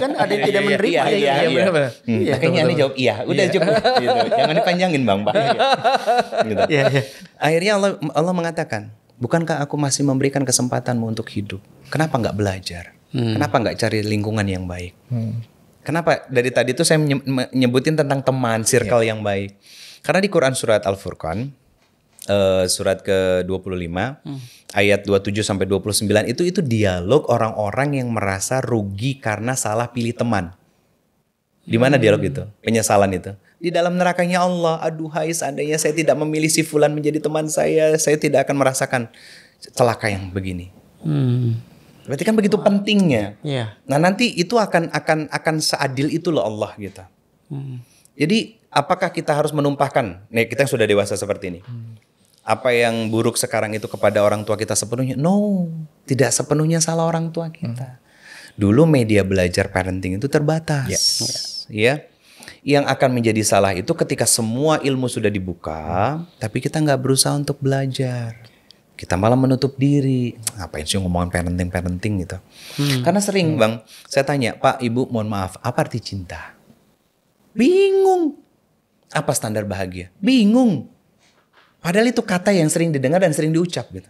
Speaker 1: kan ada yang tidak iya, iya, menerima. Iya, iya, iya. Hmm. iya, makanya ini jawab iya. iya. Udah cukup. Yeah. *laughs* gitu. Jangan dipanjangin bang, Pak. gitu. yeah, yeah. Akhirnya Allah, Allah mengatakan, bukankah aku masih memberikan kesempatanmu untuk hidup? Kenapa nggak belajar? Hmm. Kenapa nggak cari lingkungan yang baik? Hmm. Kenapa dari tadi itu saya menyebutin tentang teman, circle yeah. yang baik? Karena di Quran surat Al Furqan, uh, eh, surat ke 25 hmm ayat 27 sampai 29 itu itu dialog orang-orang yang merasa rugi karena salah pilih teman. Di mana hmm. dialog itu? Penyesalan itu. Di dalam nerakanya Allah, aduhai seandainya saya tidak memilih si fulan menjadi teman saya, saya tidak akan merasakan celaka yang begini. Hmm. Berarti kan begitu pentingnya. Yeah. Nah, nanti itu akan akan akan seadil itu loh Allah gitu. Hmm. Jadi, apakah kita harus menumpahkan? Nih, kita yang sudah dewasa seperti ini. Hmm apa yang buruk sekarang itu kepada orang tua kita sepenuhnya? No, tidak sepenuhnya salah orang tua hmm. kita. Hmm. Dulu media belajar parenting itu terbatas. Yes. Ya. Yang akan menjadi salah itu ketika semua ilmu sudah dibuka, hmm. tapi kita nggak berusaha untuk belajar. Kita malah menutup diri. Ngapain sih ngomongin parenting-parenting gitu. Hmm. Karena sering hmm. bang, saya tanya, Pak, Ibu mohon maaf, apa arti cinta? Bingung. Apa standar bahagia? Bingung Padahal itu kata yang sering didengar dan sering diucap gitu.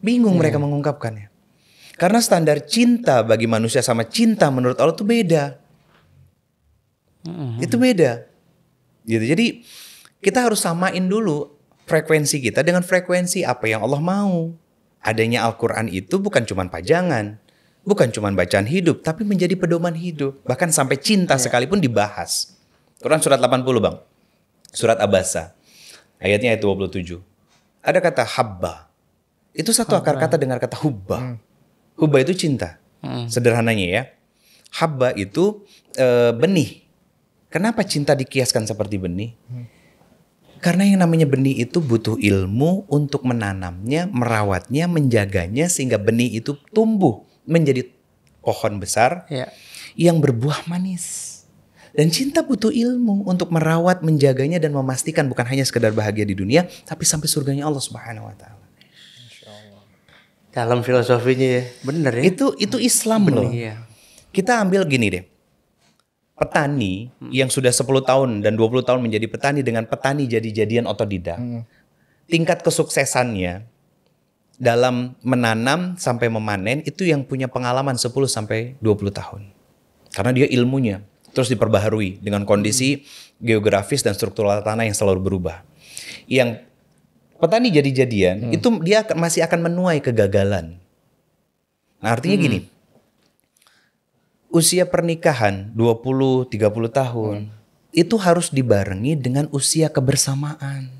Speaker 1: Bingung hmm. mereka mengungkapkannya. Karena standar cinta bagi manusia sama cinta menurut Allah itu beda. Hmm. Itu beda. Gitu. Jadi kita harus samain dulu frekuensi kita dengan frekuensi apa yang Allah mau. Adanya Al-Qur'an itu bukan cuma pajangan, bukan cuma bacaan hidup, tapi menjadi pedoman hidup. Bahkan sampai cinta iya. sekalipun dibahas. Quran surat 80, Bang. Surat Abasa. Ayatnya ayat 27. Ada kata habba. Itu satu habba. akar kata dengan kata hubba. Hmm. Hubba itu cinta. Hmm. Sederhananya ya. Habba itu e, benih. Kenapa cinta dikiaskan seperti benih? Hmm. Karena yang namanya benih itu butuh ilmu untuk menanamnya, merawatnya, menjaganya sehingga benih itu tumbuh menjadi pohon besar ya. yang berbuah manis. Dan cinta butuh ilmu untuk merawat, menjaganya dan memastikan bukan hanya sekedar bahagia di dunia, tapi sampai surganya Allah Subhanahu wa taala. Dalam filosofinya ya, Benar ya. Itu itu Islam bener, loh. Iya. Kita ambil gini deh. Petani hmm. yang sudah 10 tahun dan 20 tahun menjadi petani dengan petani jadi-jadian otodidak. Hmm. Tingkat kesuksesannya dalam menanam sampai memanen itu yang punya pengalaman 10 sampai 20 tahun. Karena dia ilmunya terus diperbaharui dengan kondisi hmm. geografis dan struktural tanah yang selalu berubah. Yang petani jadi-jadian hmm. itu dia masih akan menuai kegagalan. Nah, artinya hmm. gini. Usia pernikahan 20, 30 tahun hmm. itu harus dibarengi dengan usia kebersamaan.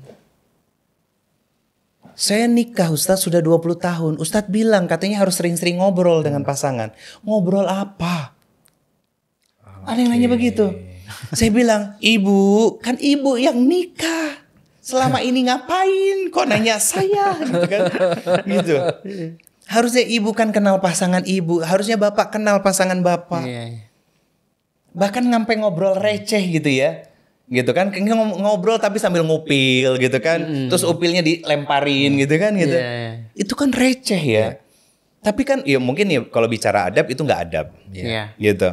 Speaker 1: Saya nikah Ustadz sudah 20 tahun. Ustadz bilang katanya harus sering-sering ngobrol hmm. dengan pasangan. Ngobrol apa? Ada yang nanya begitu. Saya bilang, ibu, kan ibu yang nikah. Selama ini ngapain? Kok nanya saya? *laughs* Gitu kan? Gitu. Harusnya ibu kan kenal pasangan ibu. Harusnya bapak kenal pasangan bapak. Iya, iya. Bahkan ngampe ngobrol receh gitu ya gitu kan ngobrol tapi sambil ngupil gitu kan mm. terus upilnya dilemparin gitu kan gitu yeah. Iya. itu kan receh ya yeah. tapi kan ya mungkin ya kalau bicara adab itu nggak adab yeah. gitu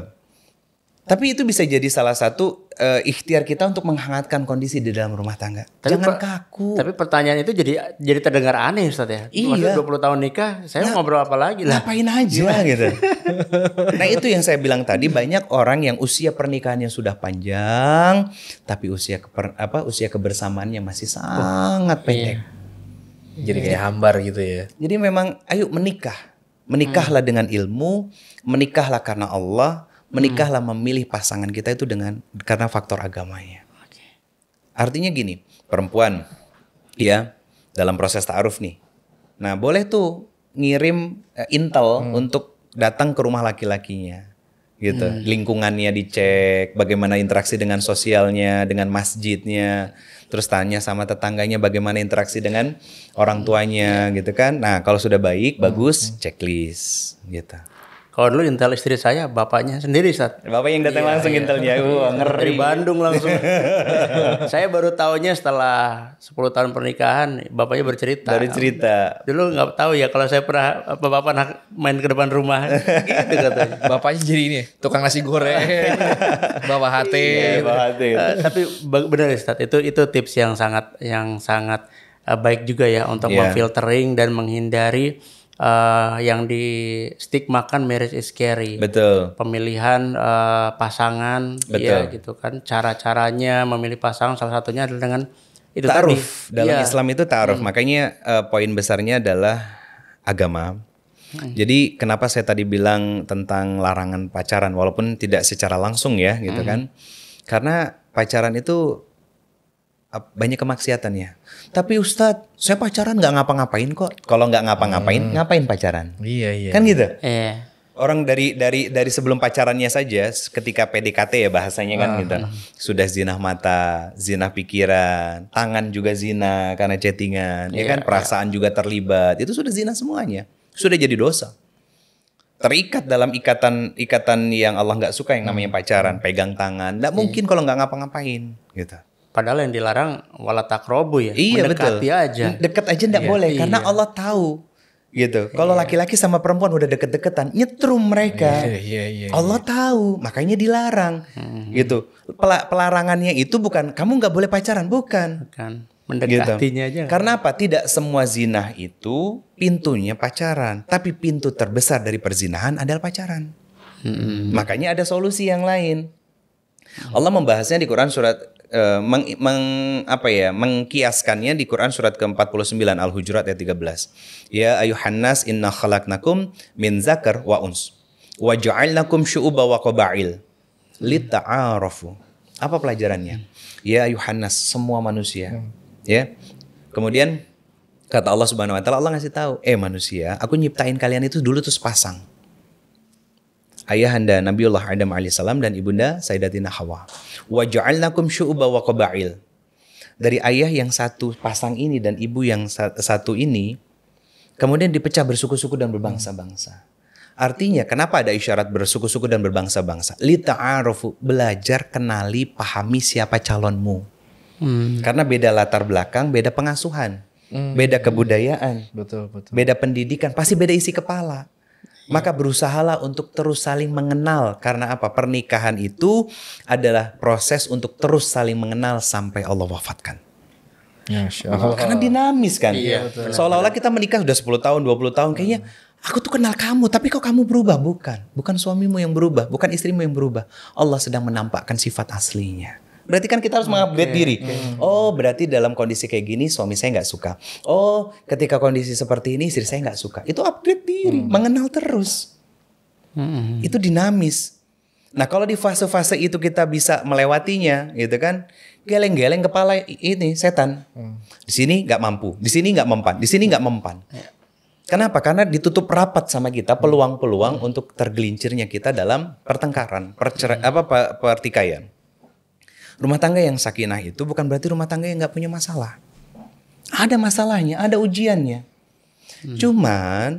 Speaker 1: tapi itu bisa jadi salah satu uh, ikhtiar kita untuk menghangatkan kondisi di dalam rumah tangga. Tapi Jangan kaku. Tapi pertanyaan itu jadi jadi terdengar aneh Ustaz ya. Iya. Maksudnya 20 tahun nikah, saya nah, ngobrol apa lagi lah. Ngapain aja Gimana? gitu. *laughs* nah, itu yang saya bilang tadi banyak orang yang usia pernikahannya sudah panjang, tapi usia keper, apa usia kebersamaannya masih sangat oh, pendek. Iya. Jadi kayak hambar gitu ya. Jadi memang ayo menikah. Menikahlah hmm. dengan ilmu, menikahlah karena Allah, menikahlah hmm. memilih pasangan kita itu dengan karena faktor agamanya. Okay. Artinya gini, perempuan ya dalam proses taaruf nih. Nah, boleh tuh ngirim uh, intel hmm. untuk datang ke rumah laki-lakinya gitu. Hmm. Lingkungannya dicek, bagaimana interaksi dengan sosialnya, dengan masjidnya, terus tanya sama tetangganya bagaimana interaksi dengan orang tuanya hmm. gitu kan. Nah, kalau sudah baik, hmm. bagus, hmm. checklist gitu. Kalau dulu intel istri saya bapaknya sendiri saat. Ya, bapak yang datang iya, langsung iya. intelnya. Wah,
Speaker 2: ngeri. Dari Bandung langsung. *laughs* saya baru tahunya setelah 10 tahun pernikahan bapaknya bercerita. Dari cerita. Dulu nggak tahu ya kalau saya pernah bapak nak main ke depan rumah *laughs* gitu katanya. Bapaknya jadi ini tukang nasi goreng. *laughs* bawa hati. Iya, hati. Gitu. Uh, eh, tapi benar Ustaz, itu itu tips yang sangat yang sangat eh, baik juga ya untuk yeah. memfiltering dan menghindari uh, yang di makan marriage is scary. Betul. Pemilihan uh, pasangan ya, Betul. ya gitu kan. Cara-caranya memilih pasangan salah satunya adalah dengan itu taruf. Tadi. Dalam ya. Islam
Speaker 1: itu taruf. Hmm. Makanya uh, poin besarnya adalah agama. Hmm. Jadi kenapa saya tadi bilang tentang larangan pacaran walaupun tidak secara langsung ya gitu hmm. kan. Karena pacaran itu banyak kemaksiatan ya. Tapi Ustadz, saya pacaran nggak ngapa-ngapain kok. Kalau nggak ngapa-ngapain, hmm. ngapain pacaran? Iya iya. Kan gitu. Iya. Orang dari dari dari sebelum pacarannya saja, ketika PDKT ya bahasanya kan uh. gitu, sudah zina mata, zina pikiran, tangan juga zina karena chattingan, yeah, ya iya, kan iya. perasaan yeah. juga terlibat, itu sudah zina semuanya, sudah jadi dosa terikat dalam ikatan ikatan yang Allah nggak suka yang namanya hmm. pacaran pegang tangan nggak iya. mungkin kalau nggak ngapa-ngapain gitu Padahal yang dilarang wala takrobu ya. Iya Mendekati betul. aja. Dekat aja ndak iya, boleh iya. karena Allah tahu gitu. Kalau iya. laki-laki sama perempuan udah deket-deketan, nyetrum mereka. Iya,
Speaker 2: iya, iya, Allah
Speaker 1: iya. tahu, makanya dilarang. Hmm. Gitu. Pel pelarangannya itu bukan kamu nggak boleh pacaran, bukan. Bukan. Mendekatinya gitu. aja. Karena apa? Tidak semua zina itu pintunya pacaran, tapi pintu terbesar dari perzinahan adalah pacaran. Hmm. Makanya ada solusi yang lain. Allah membahasnya di Quran surat Eh, meng, meng apa ya mengkiaskannya di Quran surat ke-49 Al-Hujurat ayat 13. Ya ayuhannas inna khalaqnakum min zakar wa uns wa ja'alnakum syu'uba wa qabail lita'arafu. Apa pelajarannya? Ya ayuhannas semua manusia. Ya. Kemudian kata Allah Subhanahu wa taala Allah ngasih tahu, "Eh manusia, aku nyiptain kalian itu dulu terus pasang ayahanda Nabiullah Adam alaihissalam dan ibunda Sayyidatina Hawa. ja'alnakum syu'ba wa qabail. Dari ayah yang satu pasang ini dan ibu yang satu ini, kemudian dipecah bersuku-suku dan berbangsa-bangsa. Artinya kenapa ada isyarat bersuku-suku dan berbangsa-bangsa? Lita'arufu, belajar kenali, pahami siapa calonmu. Hmm. Karena beda latar belakang, beda pengasuhan, hmm. beda kebudayaan, betul, betul. beda pendidikan, pasti beda isi kepala. Maka iya. berusahalah untuk terus saling mengenal karena apa? Pernikahan itu adalah proses untuk terus saling mengenal sampai Allah wafatkan. Ya, Karena dinamis kan. Iya, iya Seolah-olah kita menikah sudah 10 tahun, 20 tahun hmm. kayaknya aku tuh kenal kamu tapi kok kamu berubah? Bukan. Bukan suamimu yang berubah, bukan istrimu yang berubah. Allah sedang menampakkan sifat aslinya. Berarti kan kita harus okay. mengupdate diri. Okay. Oh, berarti dalam kondisi kayak gini suami saya nggak suka. Oh, ketika kondisi seperti ini istri saya nggak suka. Itu update diri, hmm. mengenal terus. Hmm. Itu dinamis. Nah, kalau di fase-fase itu kita bisa melewatinya, gitu kan? Geleng-geleng kepala ini setan. Hmm. Di sini nggak mampu, di sini nggak mempan, di sini nggak mempan. Ya. Kenapa? Karena ditutup rapat sama kita peluang-peluang untuk tergelincirnya kita dalam pertengkaran, percer hmm. apa pertikaian. Rumah tangga yang sakinah itu bukan berarti rumah tangga yang nggak punya masalah. Ada masalahnya, ada ujiannya. Hmm. Cuman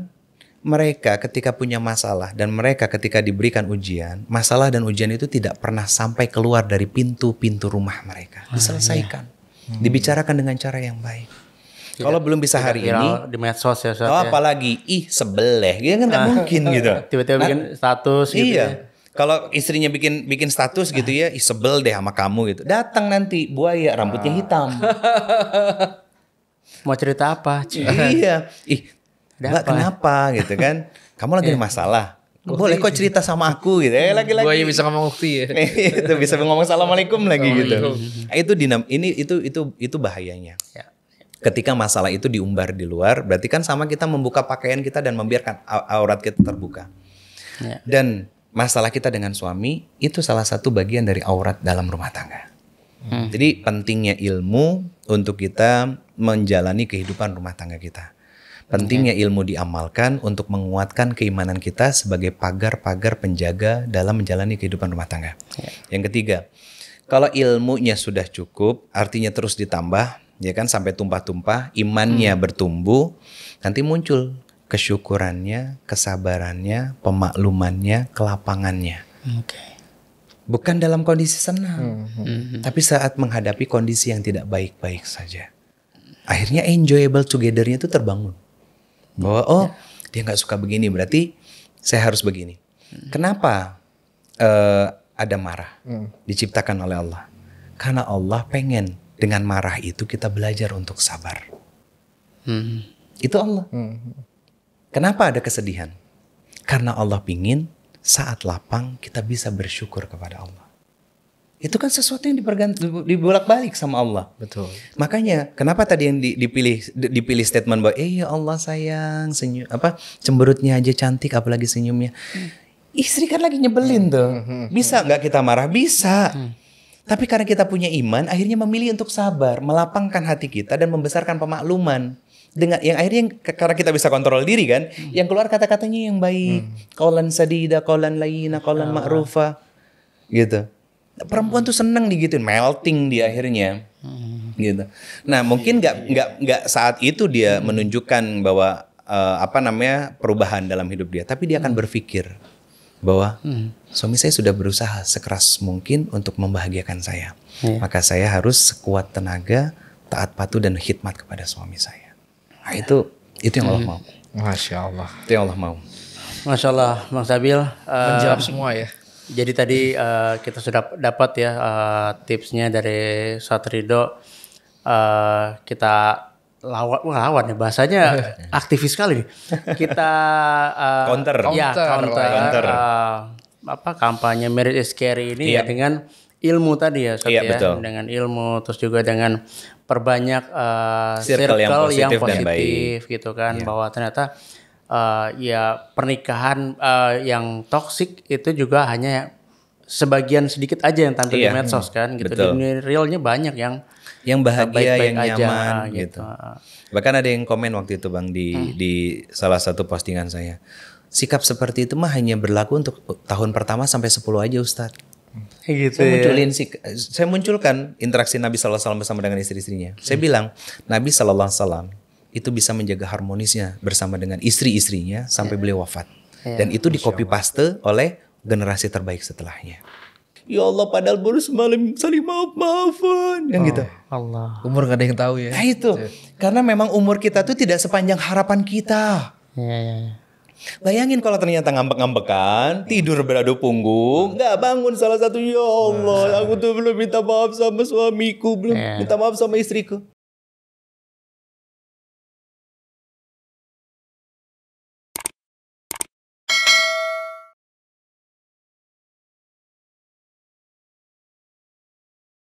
Speaker 1: mereka ketika punya masalah dan mereka ketika diberikan ujian, masalah dan ujian itu tidak pernah sampai keluar dari pintu-pintu rumah mereka. Ah, Diselesaikan. iya. hmm. Dibicarakan dengan cara yang baik. Tidak, Kalau belum bisa hari ini di medsos ya. Oh, ya. apalagi ih sebelah, gitu iya kan nggak ah, mungkin gitu. Tiba-tiba bikin kan? status gitu. Iya. Ya kalau istrinya bikin bikin status gitu ya, Ih, deh sama kamu gitu. Datang nanti buaya rambutnya hitam. Mau cerita apa? iya. Ih, Ada kenapa gitu kan? Kamu lagi ada iya. masalah. Boleh kok cerita sama aku gitu. Eh lagi-lagi. Buaya bisa ngomong ukti ya. *laughs* itu bisa ngomong assalamualaikum lagi gitu. itu dinam ini itu itu itu bahayanya. Ya ketika masalah itu diumbar di luar, berarti kan sama kita membuka pakaian kita dan membiarkan aurat kita terbuka. Ya. Dan masalah kita dengan suami itu salah satu bagian dari aurat dalam rumah tangga. Hmm. Jadi pentingnya ilmu untuk kita menjalani kehidupan rumah tangga kita. Pentingnya ilmu diamalkan untuk menguatkan keimanan kita sebagai pagar-pagar penjaga dalam menjalani kehidupan rumah tangga. Ya. Yang ketiga, kalau ilmunya sudah cukup, artinya terus ditambah, ya kan sampai tumpah-tumpah, imannya hmm. bertumbuh, nanti muncul kesyukurannya, kesabarannya, pemaklumannya, kelapangannya. Okay. Bukan dalam kondisi senang, mm -hmm. hmm. Mhm. tapi saat menghadapi kondisi yang tidak baik-baik saja. Akhirnya enjoyable togethernya itu terbangun. Bahwa oh yeah. dia nggak suka begini berarti saya harus begini. Mm -hmm. Kenapa uh, ada marah mm. diciptakan oleh Allah? Karena Allah pengen dengan marah itu kita belajar untuk sabar. Mm -hmm. Itu Allah. Mm -hmm. hmm. Kenapa ada kesedihan? Karena Allah pingin saat lapang kita bisa bersyukur kepada Allah. Itu kan sesuatu yang dibolak-balik sama Allah. Betul. Makanya kenapa tadi yang dipilih dipilih statement bahwa eh ya Allah sayang senyum apa cemberutnya aja cantik apalagi senyumnya. Hmm. Istri kan lagi nyebelin hmm. tuh. Hmm, hmm, hmm. Bisa nggak kita marah? Bisa. Hmm. Tapi karena kita punya iman, akhirnya memilih untuk sabar, melapangkan hati kita dan membesarkan pemakluman dengan yang akhirnya yang, karena kita bisa kontrol diri kan, hmm. yang keluar kata-katanya yang baik, hmm. sadida, kolan layina, kolan oh. Ah. ma'rufa. Gitu. Perempuan hmm. tuh seneng digituin, melting di akhirnya. Hmm. Gitu. Nah, mungkin iya, nggak iya, iya. nggak nggak saat itu dia hmm. menunjukkan bahwa uh, apa namanya perubahan dalam hidup dia, tapi dia akan hmm. berpikir bahwa hmm. suami saya sudah berusaha sekeras mungkin untuk membahagiakan saya. yeah. Maka saya harus sekuat tenaga, taat patuh dan khidmat kepada suami saya. Nah, itu itu yang Allah hmm. mau. Masya Allah. Itu yang Allah mau.
Speaker 2: Masya Allah, Bang Sabil. Eh, Menjawab uh, semua ya. Jadi tadi uh, kita sudah dapat ya uh, tipsnya dari Satrido. Uh, kita lawan wah lawan ya bahasanya *laughs* aktivis sekali Kita uh, counter. Ya, counter. counter. Uh, apa kampanye Merit is scary ini iya. ya dengan ilmu tadi ya, Sot, iya, ya betul. dengan ilmu terus juga dengan perbanyak uh, circle, circle yang positif, yang positif gitu kan iya. bahwa ternyata uh, ya pernikahan uh, yang toksik itu juga hanya sebagian sedikit aja yang tampil iya. di medsos kan gitu betul. di realnya banyak yang yang bahagia baik -baik yang aja, nyaman gitu. gitu.
Speaker 1: Bahkan ada yang komen waktu itu Bang di hmm. di salah satu postingan saya. Sikap seperti itu mah hanya berlaku untuk tahun pertama sampai 10 aja Ustadz Gitu saya ya. munculin ya. sih, saya munculkan interaksi Nabi saw bersama dengan istri-istrinya. Hmm. Saya bilang Nabi saw itu bisa menjaga harmonisnya bersama dengan istri-istrinya sampai yeah. beliau wafat. Yeah. Dan itu di copy paste oleh generasi terbaik setelahnya. Ya Allah padahal baru semalam saling maaf-maafan yang gitu. oh, gitu.
Speaker 3: Allah. Umur gak ada yang tahu ya. Nah itu.
Speaker 1: Iya. Karena memang umur kita tuh tidak sepanjang harapan kita. Ya, ya, ya. Bayangin kalau ternyata ngambek-ngambekan, tidur beradu punggung, nggak bangun salah satu ya Allah, nah. aku tuh belum minta maaf sama suamiku, belum iya. minta maaf sama istriku.